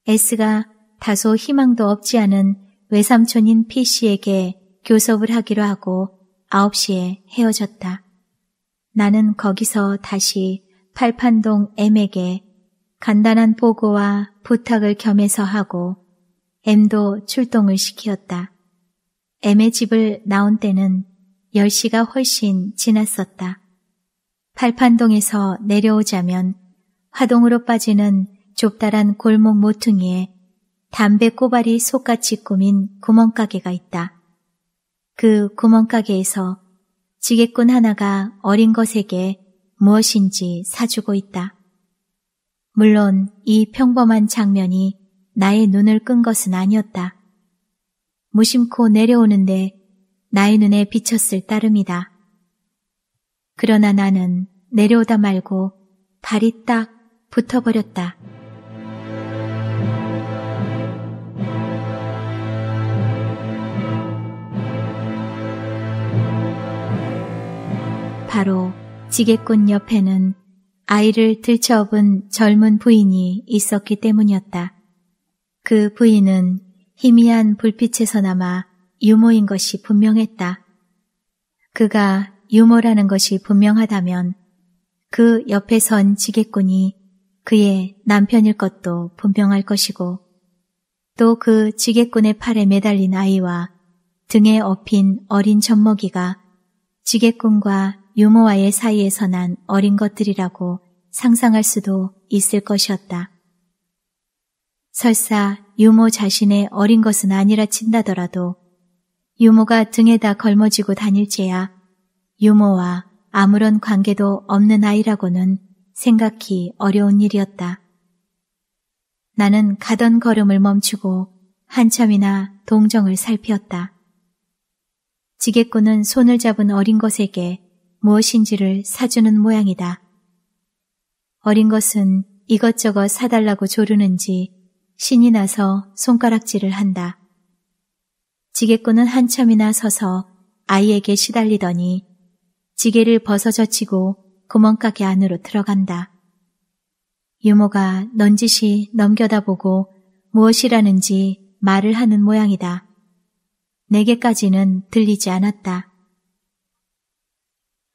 S가 다소 희망도 없지 않은 외삼촌인 P씨에게 교섭을 하기로 하고 9시에 헤어졌다. 나는 거기서 다시 팔판동 M에게 간단한 보고와 부탁을 겸해서 하고 M도 출동을 시키었다. M의 집을 나온 때는 10시가 훨씬 지났었다. 팔판동에서 내려오자면 화동으로 빠지는 좁다란 골목 모퉁이에 담배 꼬발이 속같이 꾸민 구멍가게가 있다. 그 구멍가게에서 지게꾼 하나가 어린 것에게 무엇인지 사주고 있다. 물론 이 평범한 장면이 나의 눈을 끈 것은 아니었다. 무심코 내려오는데 나의 눈에 비쳤을 따름이다. 그러나 나는 내려오다 말고 발이 딱 붙어버렸다. 바로 지게꾼 옆에는 아이를 들쳐업은 젊은 부인이 있었기 때문이었다. 그 부인은 희미한 불빛에서나마 유모인 것이 분명했다. 그가 유모라는 것이 분명하다면 그 옆에 선 지게꾼이 그의 남편일 것도 분명할 것이고 또 그 지게꾼의 팔에 매달린 아이와 등에 업힌 어린 젖먹이가 지게꾼과 유모와의 사이에서 난 어린 것들이라고 상상할 수도 있을 것이었다. 설사 유모 자신의 어린 것은 아니라 친다더라도 유모가 등에다 걸머지고 다닐지야 유모와 아무런 관계도 없는 아이라고는 생각이 어려운 일이었다. 나는 가던 걸음을 멈추고 한참이나 동정을 살피었다. 지게꾼은 손을 잡은 어린 것에게 무엇인지를 사주는 모양이다. 어린 것은 이것저것 사달라고 조르는지 신이 나서 손가락질을 한다. 지게꾼은 한참이나 서서 아이에게 시달리더니 지게를 벗어젖히고 구멍가게 안으로 들어간다. 유모가 넌지시 넘겨다보고 무엇이라는지 말을 하는 모양이다. 내게까지는 들리지 않았다.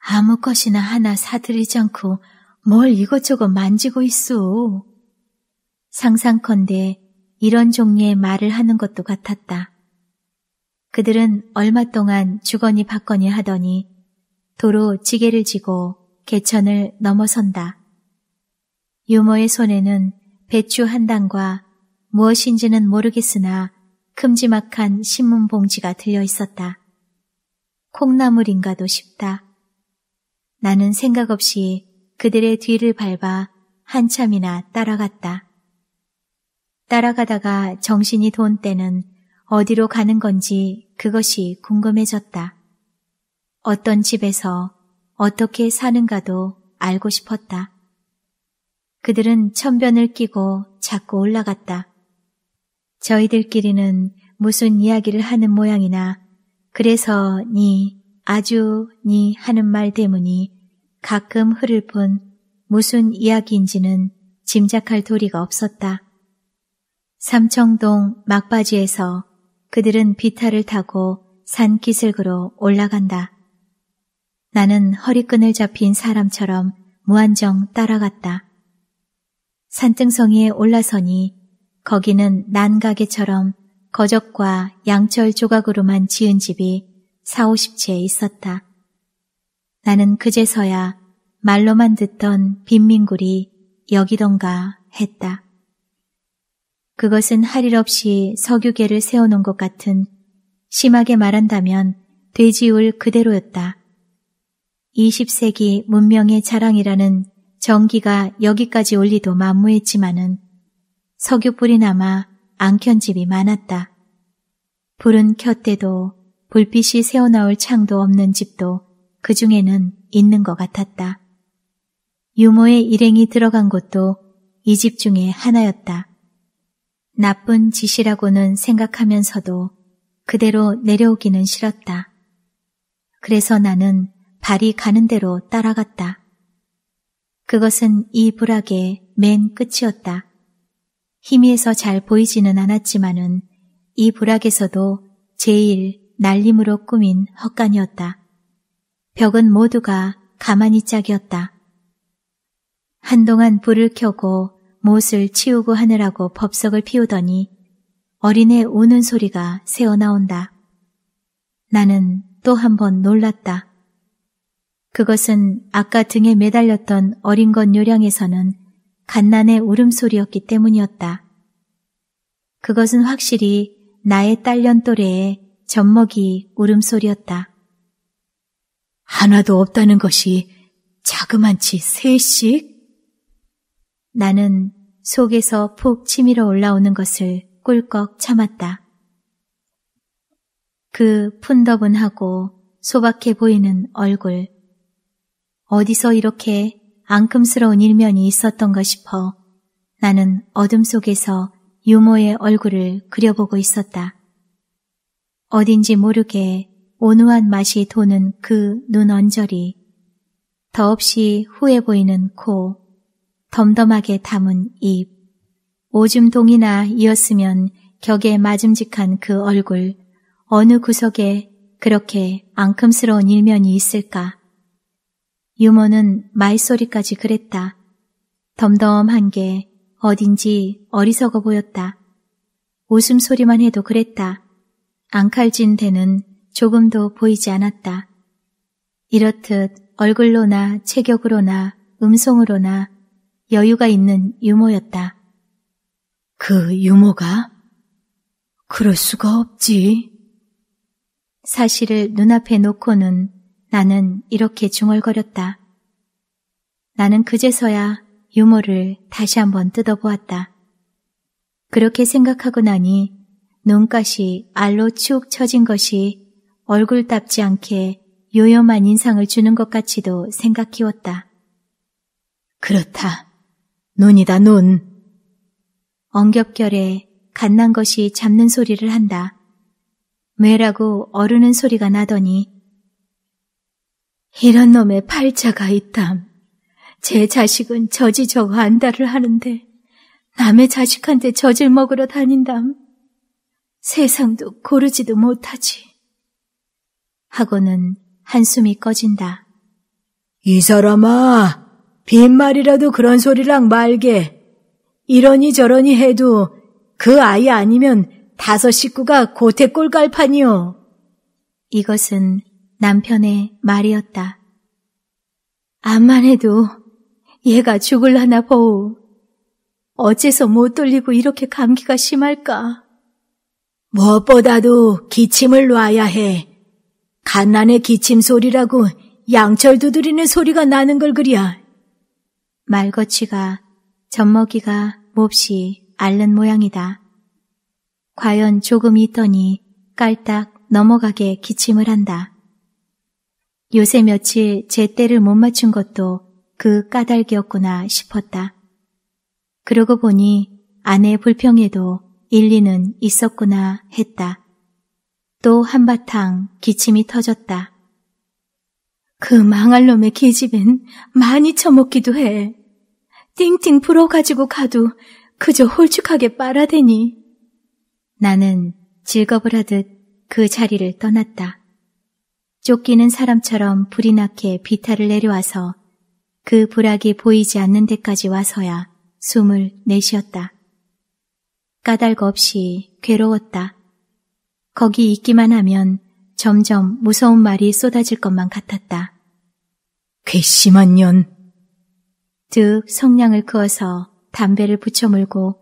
아무 것이나 하나 사들이지 않고 뭘 이것저것 만지고 있어. 상상컨대 이런 종류의 말을 하는 것도 같았다. 그들은 얼마 동안 주거니 받거니 하더니 도로 지게를 지고 개천을 넘어선다. 유모의 손에는 배추 한 단과 무엇인지는 모르겠으나 큼지막한 신문 봉지가 들려 있었다. 콩나물인가도 싶다. 나는 생각 없이 그들의 뒤를 밟아 한참이나 따라갔다. 따라가다가 정신이 돈 때는 어디로 가는 건지 그것이 궁금해졌다. 어떤 집에서 어떻게 사는가도 알고 싶었다. 그들은 천변을 끼고 자꾸 올라갔다. 저희들끼리는 무슨 이야기를 하는 모양이나 그래서 니, 아주 니 하는 말 때문이 가끔 흐를 뿐 무슨 이야기인지는 짐작할 도리가 없었다. 삼청동 막바지에서 그들은 비타를 타고 산 기슭으로 올라간다. 나는 허리끈을 잡힌 사람처럼 무한정 따라갔다. 산등성이에 올라서니 거기는 난가게처럼 거적과 양철 조각으로만 지은 집이 사오십 채 있었다. 나는 그제서야 말로만 듣던 빈민굴이 여기던가 했다. 그것은 할 일 없이 석유계를 세워놓은 것 같은 심하게 말한다면 돼지울 그대로였다. 20세기 문명의 자랑이라는 전기가 여기까지 올리도 만무했지만은 석유불이 남아 안켠 집이 많았다. 불은 켰대도 불빛이 새어나올 창도 없는 집도 그 중에는 있는 것 같았다. 유모의 일행이 들어간 곳도 이 집 중에 하나였다. 나쁜 짓이라고는 생각하면서도 그대로 내려오기는 싫었다. 그래서 나는 발이 가는 대로 따라갔다. 그것은 이 불악의 맨 끝이었다. 희미해서 잘 보이지는 않았지만은 이 불악에서도 제일 날림으로 꾸민 헛간이었다. 벽은 모두가 가만히 짝이었다. 한동안 불을 켜고 못을 치우고 하느라고 법석을 피우더니 어린애 우는 소리가 새어나온다. 나는 또 한 번 놀랐다. 그것은 아까 등에 매달렸던 어린 것 요량에서는 갓난의 울음소리였기 때문이었다. 그것은 확실히 나의 딸년 또래의 젖먹이 울음소리였다. 하나도 없다는 것이 자그만치 셋씩? 나는 속에서 푹 치밀어 올라오는 것을 꿀꺽 참았다. 그 푼더분하고 소박해 보이는 얼굴. 어디서 이렇게 앙큼스러운 일면이 있었던가 싶어 나는 어둠 속에서 유모의 얼굴을 그려보고 있었다. 어딘지 모르게 온화한 맛이 도는 그 눈 언저리, 더없이 후해 보이는 코, 덤덤하게 담은 입, 오줌동이나 이었으면 격에 맞음직한 그 얼굴, 어느 구석에 그렇게 앙큼스러운 일면이 있을까? 유머는 말소리까지 그랬다. 덤덤한 게 어딘지 어리석어 보였다. 웃음소리만 해도 그랬다. 앙칼진 대는 조금도 보이지 않았다. 이렇듯 얼굴로나 체격으로나 음성으로나 여유가 있는 유모였다. 그 유모가? 그럴 수가 없지. 사실을 눈앞에 놓고는 나는 이렇게 중얼거렸다. 나는 그제서야 유모를 다시 한번 뜯어보았다. 그렇게 생각하고 나니 눈가시 알로 축 처진 것이 얼굴답지 않게 요염한 인상을 주는 것 같이도 생각해왔다 그렇다. 논이다 논. 엉겹결에 갓난 것이 잡는 소리를 한다. 매라고 어르는 소리가 나더니 이런 놈의 팔자가 있담. 제 자식은 저지 저거 안다를 하는데 남의 자식한테 젖을 먹으러 다닌담. 세상도 고르지도 못하지. 하고는 한숨이 꺼진다. 이 사람아, 빈말이라도 그런 소리랑 말게. 이러니 저러니 해도 그 아이 아니면 다섯 식구가 고태골 갈판이오 이것은 남편의 말이었다. 암만 해도 얘가 죽을라나 보오 어째서 못 돌리고 이렇게 감기가 심할까? 무엇보다도 기침을 놔야 해. 갓난의 기침 소리라고 양철 두드리는 소리가 나는 걸 그리야. 말거치가 젖먹이가 몹시 앓는 모양이다. 과연 조금 있더니 깔딱 넘어가게 기침을 한다. 요새 며칠 제때를 못 맞춘 것도 그 까닭이었구나 싶었다. 그러고 보니 아내의 불평에도 일리는 있었구나 했다. 또 한바탕 기침이 터졌다. 그 망할 놈의 계집엔 많이 처먹기도 해. 띵띵 불어가지고 가도 그저 홀쭉하게 빨아대니. 나는 즐겁을 하듯 그 자리를 떠났다. 쫓기는 사람처럼 불이 나게 비탈을 내려와서 그 불악이 보이지 않는 데까지 와서야 숨을 내쉬었다. 까닭 없이 괴로웠다. 거기 있기만 하면 점점 무서운 말이 쏟아질 것만 같았다. 괘씸한 년! 득 성냥을 그어서 담배를 붙여 물고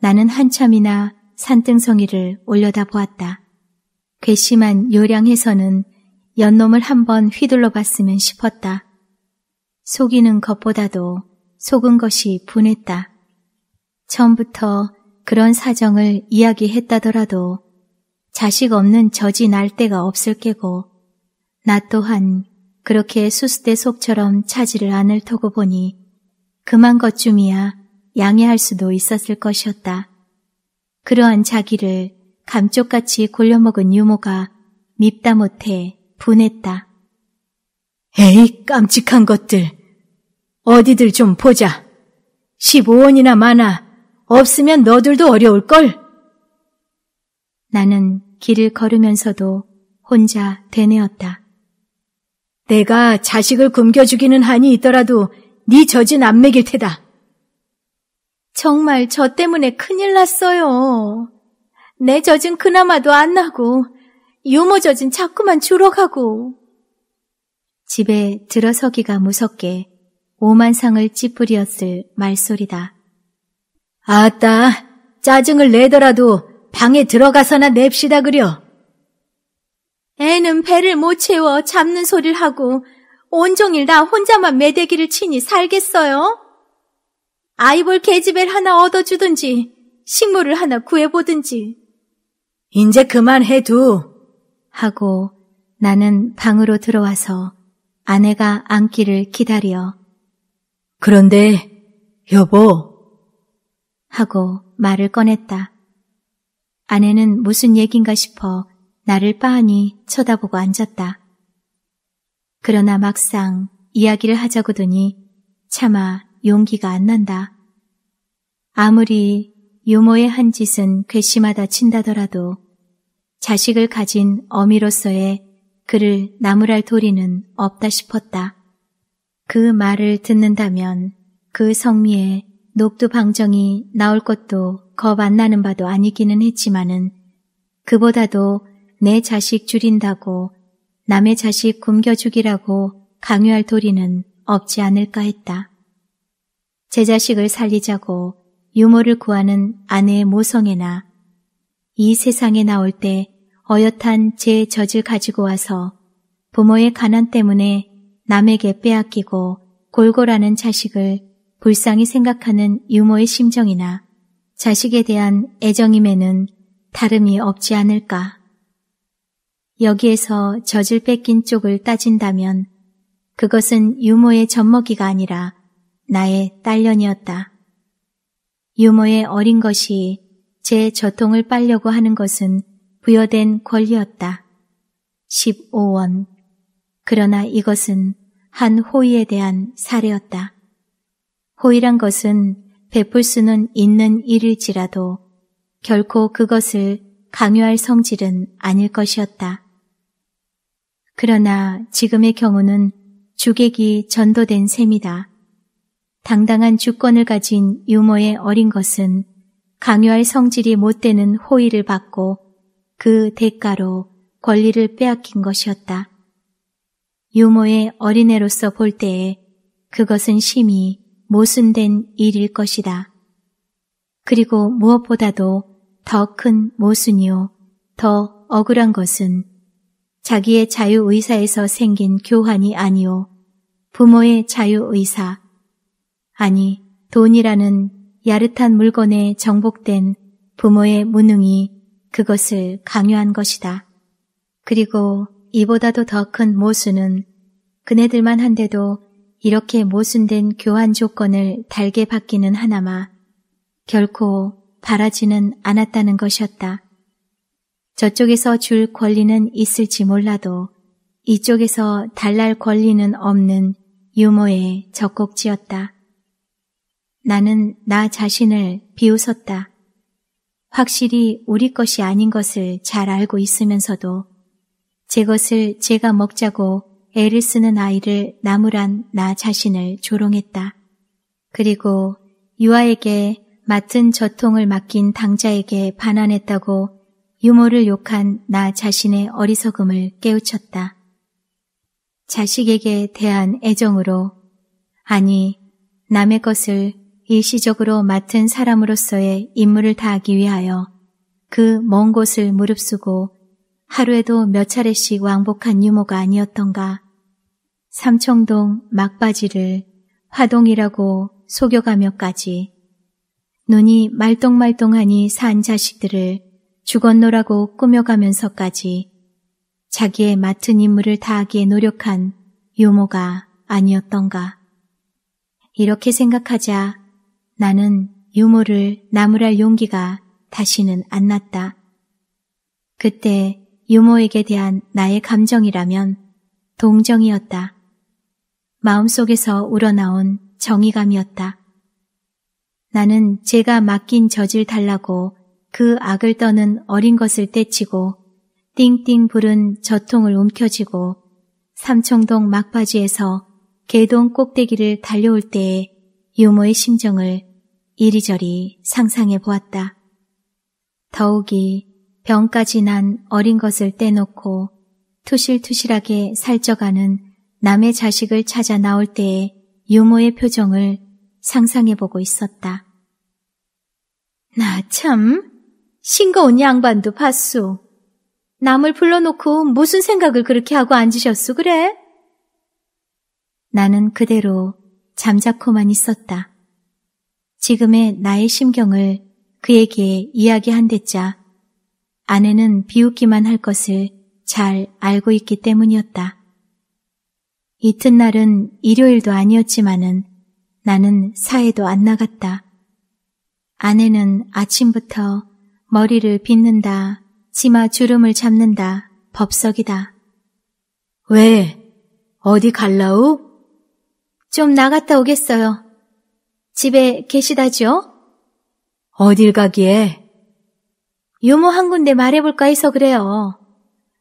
나는 한참이나 산등성이를 올려다 보았다. 괘씸한 요량에서는 연놈을 한번 휘둘러 봤으면 싶었다. 속이는 것보다도 속은 것이 분했다. 처음부터 그런 사정을 이야기했다더라도 자식 없는 저지 날때가 없을 게고 나 또한 그렇게 수수대 속처럼 차지를 않을 터고 보니 그만 것쯤이야 양해할 수도 있었을 것이었다. 그러한 자기를 감쪽같이 골려먹은 유모가 밉다 못해 분했다. 에이 깜찍한 것들 어디들 좀 보자. 15원이나 많아 없으면 너들도 어려울걸. 나는 길을 걸으면서도 혼자 되뇌었다. 내가 자식을 굶겨 죽이는 한이 있더라도 네 젖은 안 먹일 테다. 정말 저 때문에 큰일 났어요. 내 젖은 그나마도 안 나고 유모 젖은 자꾸만 줄어가고. 집에 들어서기가 무섭게 오만상을 찌푸리었을 말소리다. 아따, 짜증을 내더라도 방에 들어가서나 냅시다 그려. 애는 배를 못 채워 잡는 소리를 하고 온종일 나 혼자만 매대기를 치니 살겠어요? 아이볼 계집애 하나 얻어주든지 식물을 하나 구해보든지. 이제 그만해도 하고 나는 방으로 들어와서 아내가 앉기를 기다려. 그런데 여보 하고 말을 꺼냈다. 아내는 무슨 얘긴가 싶어 나를 빤히 쳐다보고 앉았다. 그러나 막상 이야기를 하자고 드니 차마 용기가 안 난다. 아무리 유모의 한 짓은 괘씸하다 친다더라도 자식을 가진 어미로서의 그를 나무랄 도리는 없다 싶었다. 그 말을 듣는다면 그 성미에 녹두 방정이 나올 것도 거 만나는 바도 아니기는 했지만은 그보다도 내 자식 줄인다고 남의 자식 굶겨죽이라고 강요할 도리는 없지 않을까 했다. 제 자식을 살리자고 유모를 구하는 아내의 모성애나 이 세상에 나올 때 어엿한 제 젖을 가지고 와서 부모의 가난 때문에 남에게 빼앗기고 골고라는 자식을 불쌍히 생각하는 유모의 심정이나 자식에 대한 애정임에는 다름이 없지 않을까. 여기에서 젖을 뺏긴 쪽을 따진다면 그것은 유모의 젖먹이가 아니라 나의 딸년이었다. 유모의 어린 것이 제 저통을 빨려고 하는 것은 부여된 권리였다. 15원. 그러나 이것은 한 호의에 대한 사례였다. 호의란 것은 베풀 수는 있는 일일지라도 결코 그것을 강요할 성질은 아닐 것이었다. 그러나 지금의 경우는 주객이 전도된 셈이다. 당당한 주권을 가진 유모의 어린 것은 강요할 성질이 못되는 호의를 받고 그 대가로 권리를 빼앗긴 것이었다. 유모의 어린애로서 볼 때에 그것은 심히 모순된 일일 것이다. 그리고 무엇보다도 더 큰 모순이요, 더 억울한 것은 자기의 자유의사에서 생긴 교환이 아니요, 부모의 자유의사, 아니 돈이라는 야릇한 물건에 정복된 부모의 무능이 그것을 강요한 것이다. 그리고 이보다도 더 큰 모순은 그네들만 한데도 이렇게 모순된 교환 조건을 달게 받기는 하나마 결코 바라지는 않았다는 것이었다. 저쪽에서 줄 권리는 있을지 몰라도 이쪽에서 달랄 권리는 없는 유머의 적곡지였다. 나는 나 자신을 비웃었다. 확실히 우리 것이 아닌 것을 잘 알고 있으면서도 제 것을 제가 먹자고 애를 쓰는 아이를 나무란 나 자신을 조롱했다. 그리고 유아에게 맡은 저통을 맡긴 당자에게 반환했다고 유모를 욕한 나 자신의 어리석음을 깨우쳤다. 자식에게 대한 애정으로 아니 남의 것을 일시적으로 맡은 사람으로서의 임무를 다하기 위하여 그 먼 곳을 무릅쓰고 하루에도 몇 차례씩 왕복한 유모가 아니었던가. 삼청동 막바지를 화동이라고 속여가며까지 눈이 말똥말똥하니 산 자식들을 죽었노라고 꾸며가면서까지 자기의 맡은 임무를 다하기에 노력한 유모가 아니었던가. 이렇게 생각하자 나는 유모를 나무랄 용기가 다시는 안 났다. 그때 유모에게 대한 나의 감정이라면 동정이었다. 마음속에서 우러나온 정의감이었다. 나는 제가 맡긴 젖을 달라고 그 악을 떠는 어린 것을 떼치고 띵띵 부른 저통을 움켜쥐고 삼청동 막바지에서 개동 꼭대기를 달려올 때에 유모의 심정을 이리저리 상상해 보았다. 더욱이 병까지 난 어린 것을 떼놓고 투실투실하게 살쪄가는 남의 자식을 찾아 나올 때의 유모의 표정을 상상해보고 있었다. 나 참, 싱거운 양반도 봤소. 남을 불러놓고 무슨 생각을 그렇게 하고 앉으셨소, 그래? 나는 그대로 잠자코만 있었다. 지금의 나의 심경을 그에게 이야기한 댔자 아내는 비웃기만 할 것을 잘 알고 있기 때문이었다. 이튿날은 일요일도 아니었지만은 나는 사회도 안 나갔다. 아내는 아침부터 머리를 빗는다, 치마 주름을 잡는다, 법석이다. 왜? 어디 갈라우? 좀 나갔다 오겠어요. 집에 계시다지요? 어딜 가기에? 유모 한 군데 말해볼까 해서 그래요.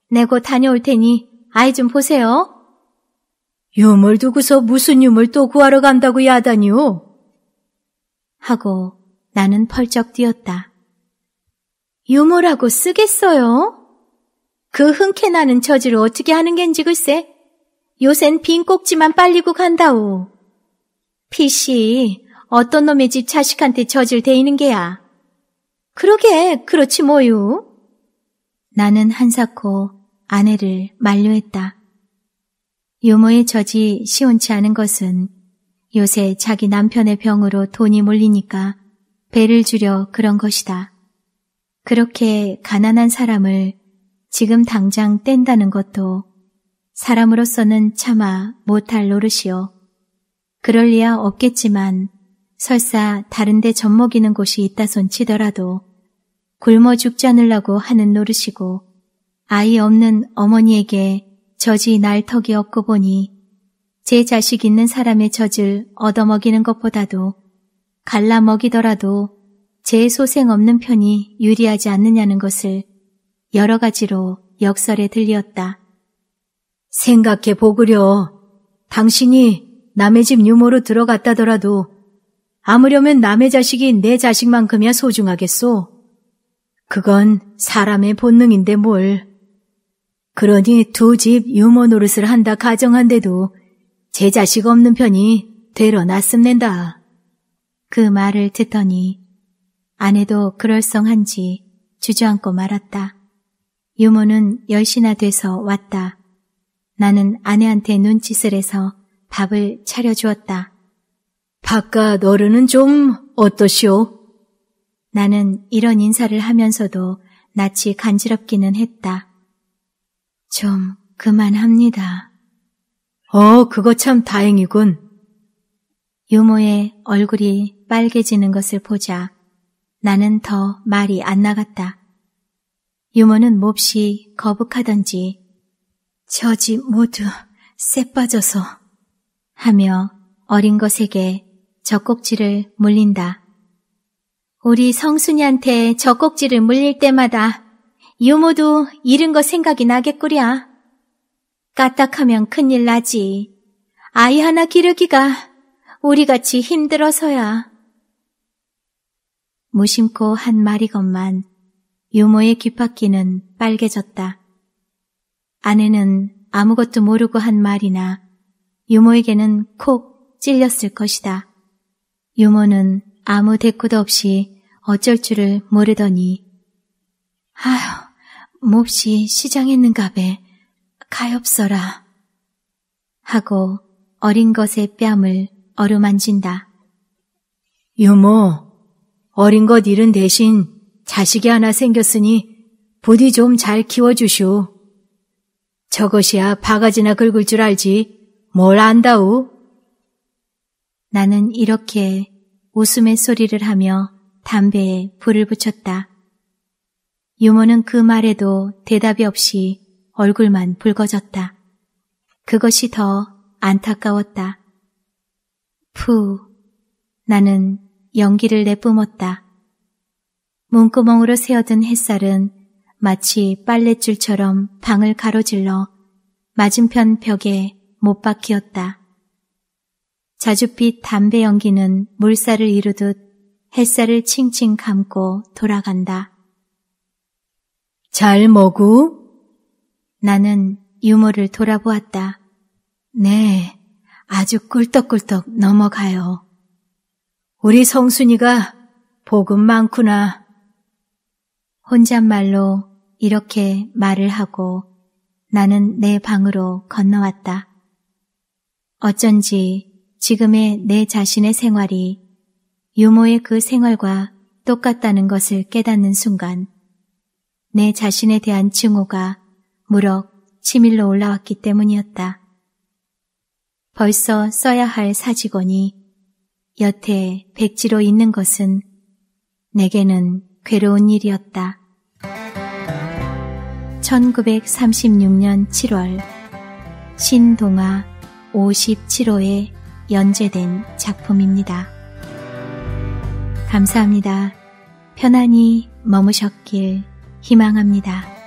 내곧 네, 다녀올 테니 아이 좀 보세요. 유물 두고서 무슨 유물 또 구하러 간다고 야단이오 하고 나는 펄쩍 뛰었다. 유모라고 쓰겠어요? 그 흔쾌 나는 처지를 어떻게 하는 겐지 글쎄. 요샌 빈 꼭지만 빨리고 간다오. 피씨, 어떤 놈의 집 자식한테 처질 대이는 게야. 그러게, 그렇지 뭐유 나는 한사코 아내를 만류했다. 유모의 저지 시원치 않은 것은 요새 자기 남편의 병으로 돈이 몰리니까 배를 줄여 그런 것이다. 그렇게 가난한 사람을 지금 당장 뗀다는 것도 사람으로서는 차마 못할 노릇이요. 그럴 리야 없겠지만 설사 다른데 젖먹이는 곳이 있다손 치더라도 굶어 죽지 않으려고 하는 노릇이고 아이 없는 어머니에게 저지 날턱이 없고 보니 제 자식 있는 사람의 젖을 얻어먹이는 것보다도 갈라먹이더라도 제 소생 없는 편이 유리하지 않느냐는 것을 여러 가지로 역설에 들렸다 생각해 보구려. 당신이 남의 집 유모로 들어갔다더라도 아무려면 남의 자식이 내 자식만큼이야 소중하겠소. 그건 사람의 본능인데 뭘. 그러니 두 집유머 노릇을 한다 가정한데도 제 자식 없는 편이 되러 났음낸다. 그 말을 듣더니 아내도 그럴성한지 주저앉고 말았다. 유모는 열시나 돼서 왔다. 나는 아내한테 눈짓을 해서 밥을 차려주었다. 바깥 어른은 좀 어떠시오? 나는 이런 인사를 하면서도 낯이 간지럽기는 했다. 좀 그만합니다. 어, 그거 참 다행이군. 유모의 얼굴이 빨개지는 것을 보자 나는 더 말이 안 나갔다. 유모는 몹시 거북하던지 저지 모두 쎄 빠져서 하며 어린 것에게 젖꼭지를 물린다. 우리 성순이한테 젖꼭지를 물릴 때마다 유모도 잃은 거 생각이 나겠구랴. 까딱하면 큰일 나지. 아이 하나 기르기가 우리같이 힘들어서야. 무심코 한 말이건만 유모의 귓바퀴는 빨개졌다. 아내는 아무것도 모르고 한 말이나 유모에게는 콕 찔렸을 것이다. 유모는 아무 대꾸도 없이 어쩔 줄을 모르더니 아휴, 몹시 시장했는가베. 가엾어라. 하고 어린 것의 뺨을 어루만진다. 유모, 어린 것 잃은 대신 자식이 하나 생겼으니 부디 좀 잘키워주시 저것이야 바가지나 긁을 줄 알지 뭘 안다우? 나는 이렇게 웃음의 소리를 하며 담배에 불을 붙였다. 유모는 그 말에도 대답이 없이 얼굴만 붉어졌다. 그것이 더 안타까웠다. 푸. 나는 연기를 내뿜었다. 문구멍으로 새어든 햇살은 마치 빨랫줄처럼 방을 가로질러 맞은편 벽에 못 박히었다. 자줏빛 담배 연기는 물살을 이루듯 햇살을 칭칭 감고 돌아간다. 잘 먹우? 나는 유모를 돌아보았다. 네, 아주 꿀떡꿀떡 넘어가요. 우리 성순이가 복음 많구나. 혼잣말로 이렇게 말을 하고 나는 내 방으로 건너왔다. 어쩐지 지금의 내 자신의 생활이 유모의 그 생활과 똑같다는 것을 깨닫는 순간 내 자신에 대한 증오가 무럭 치밀러 올라왔기 때문이었다. 벌써 써야 할 사직원이 여태 백지로 있는 것은 내게는 괴로운 일이었다. 1936년 7월 신동아 5 7호에 연재된 작품입니다. 감사합니다. 편안히 머무셨길 희망합니다.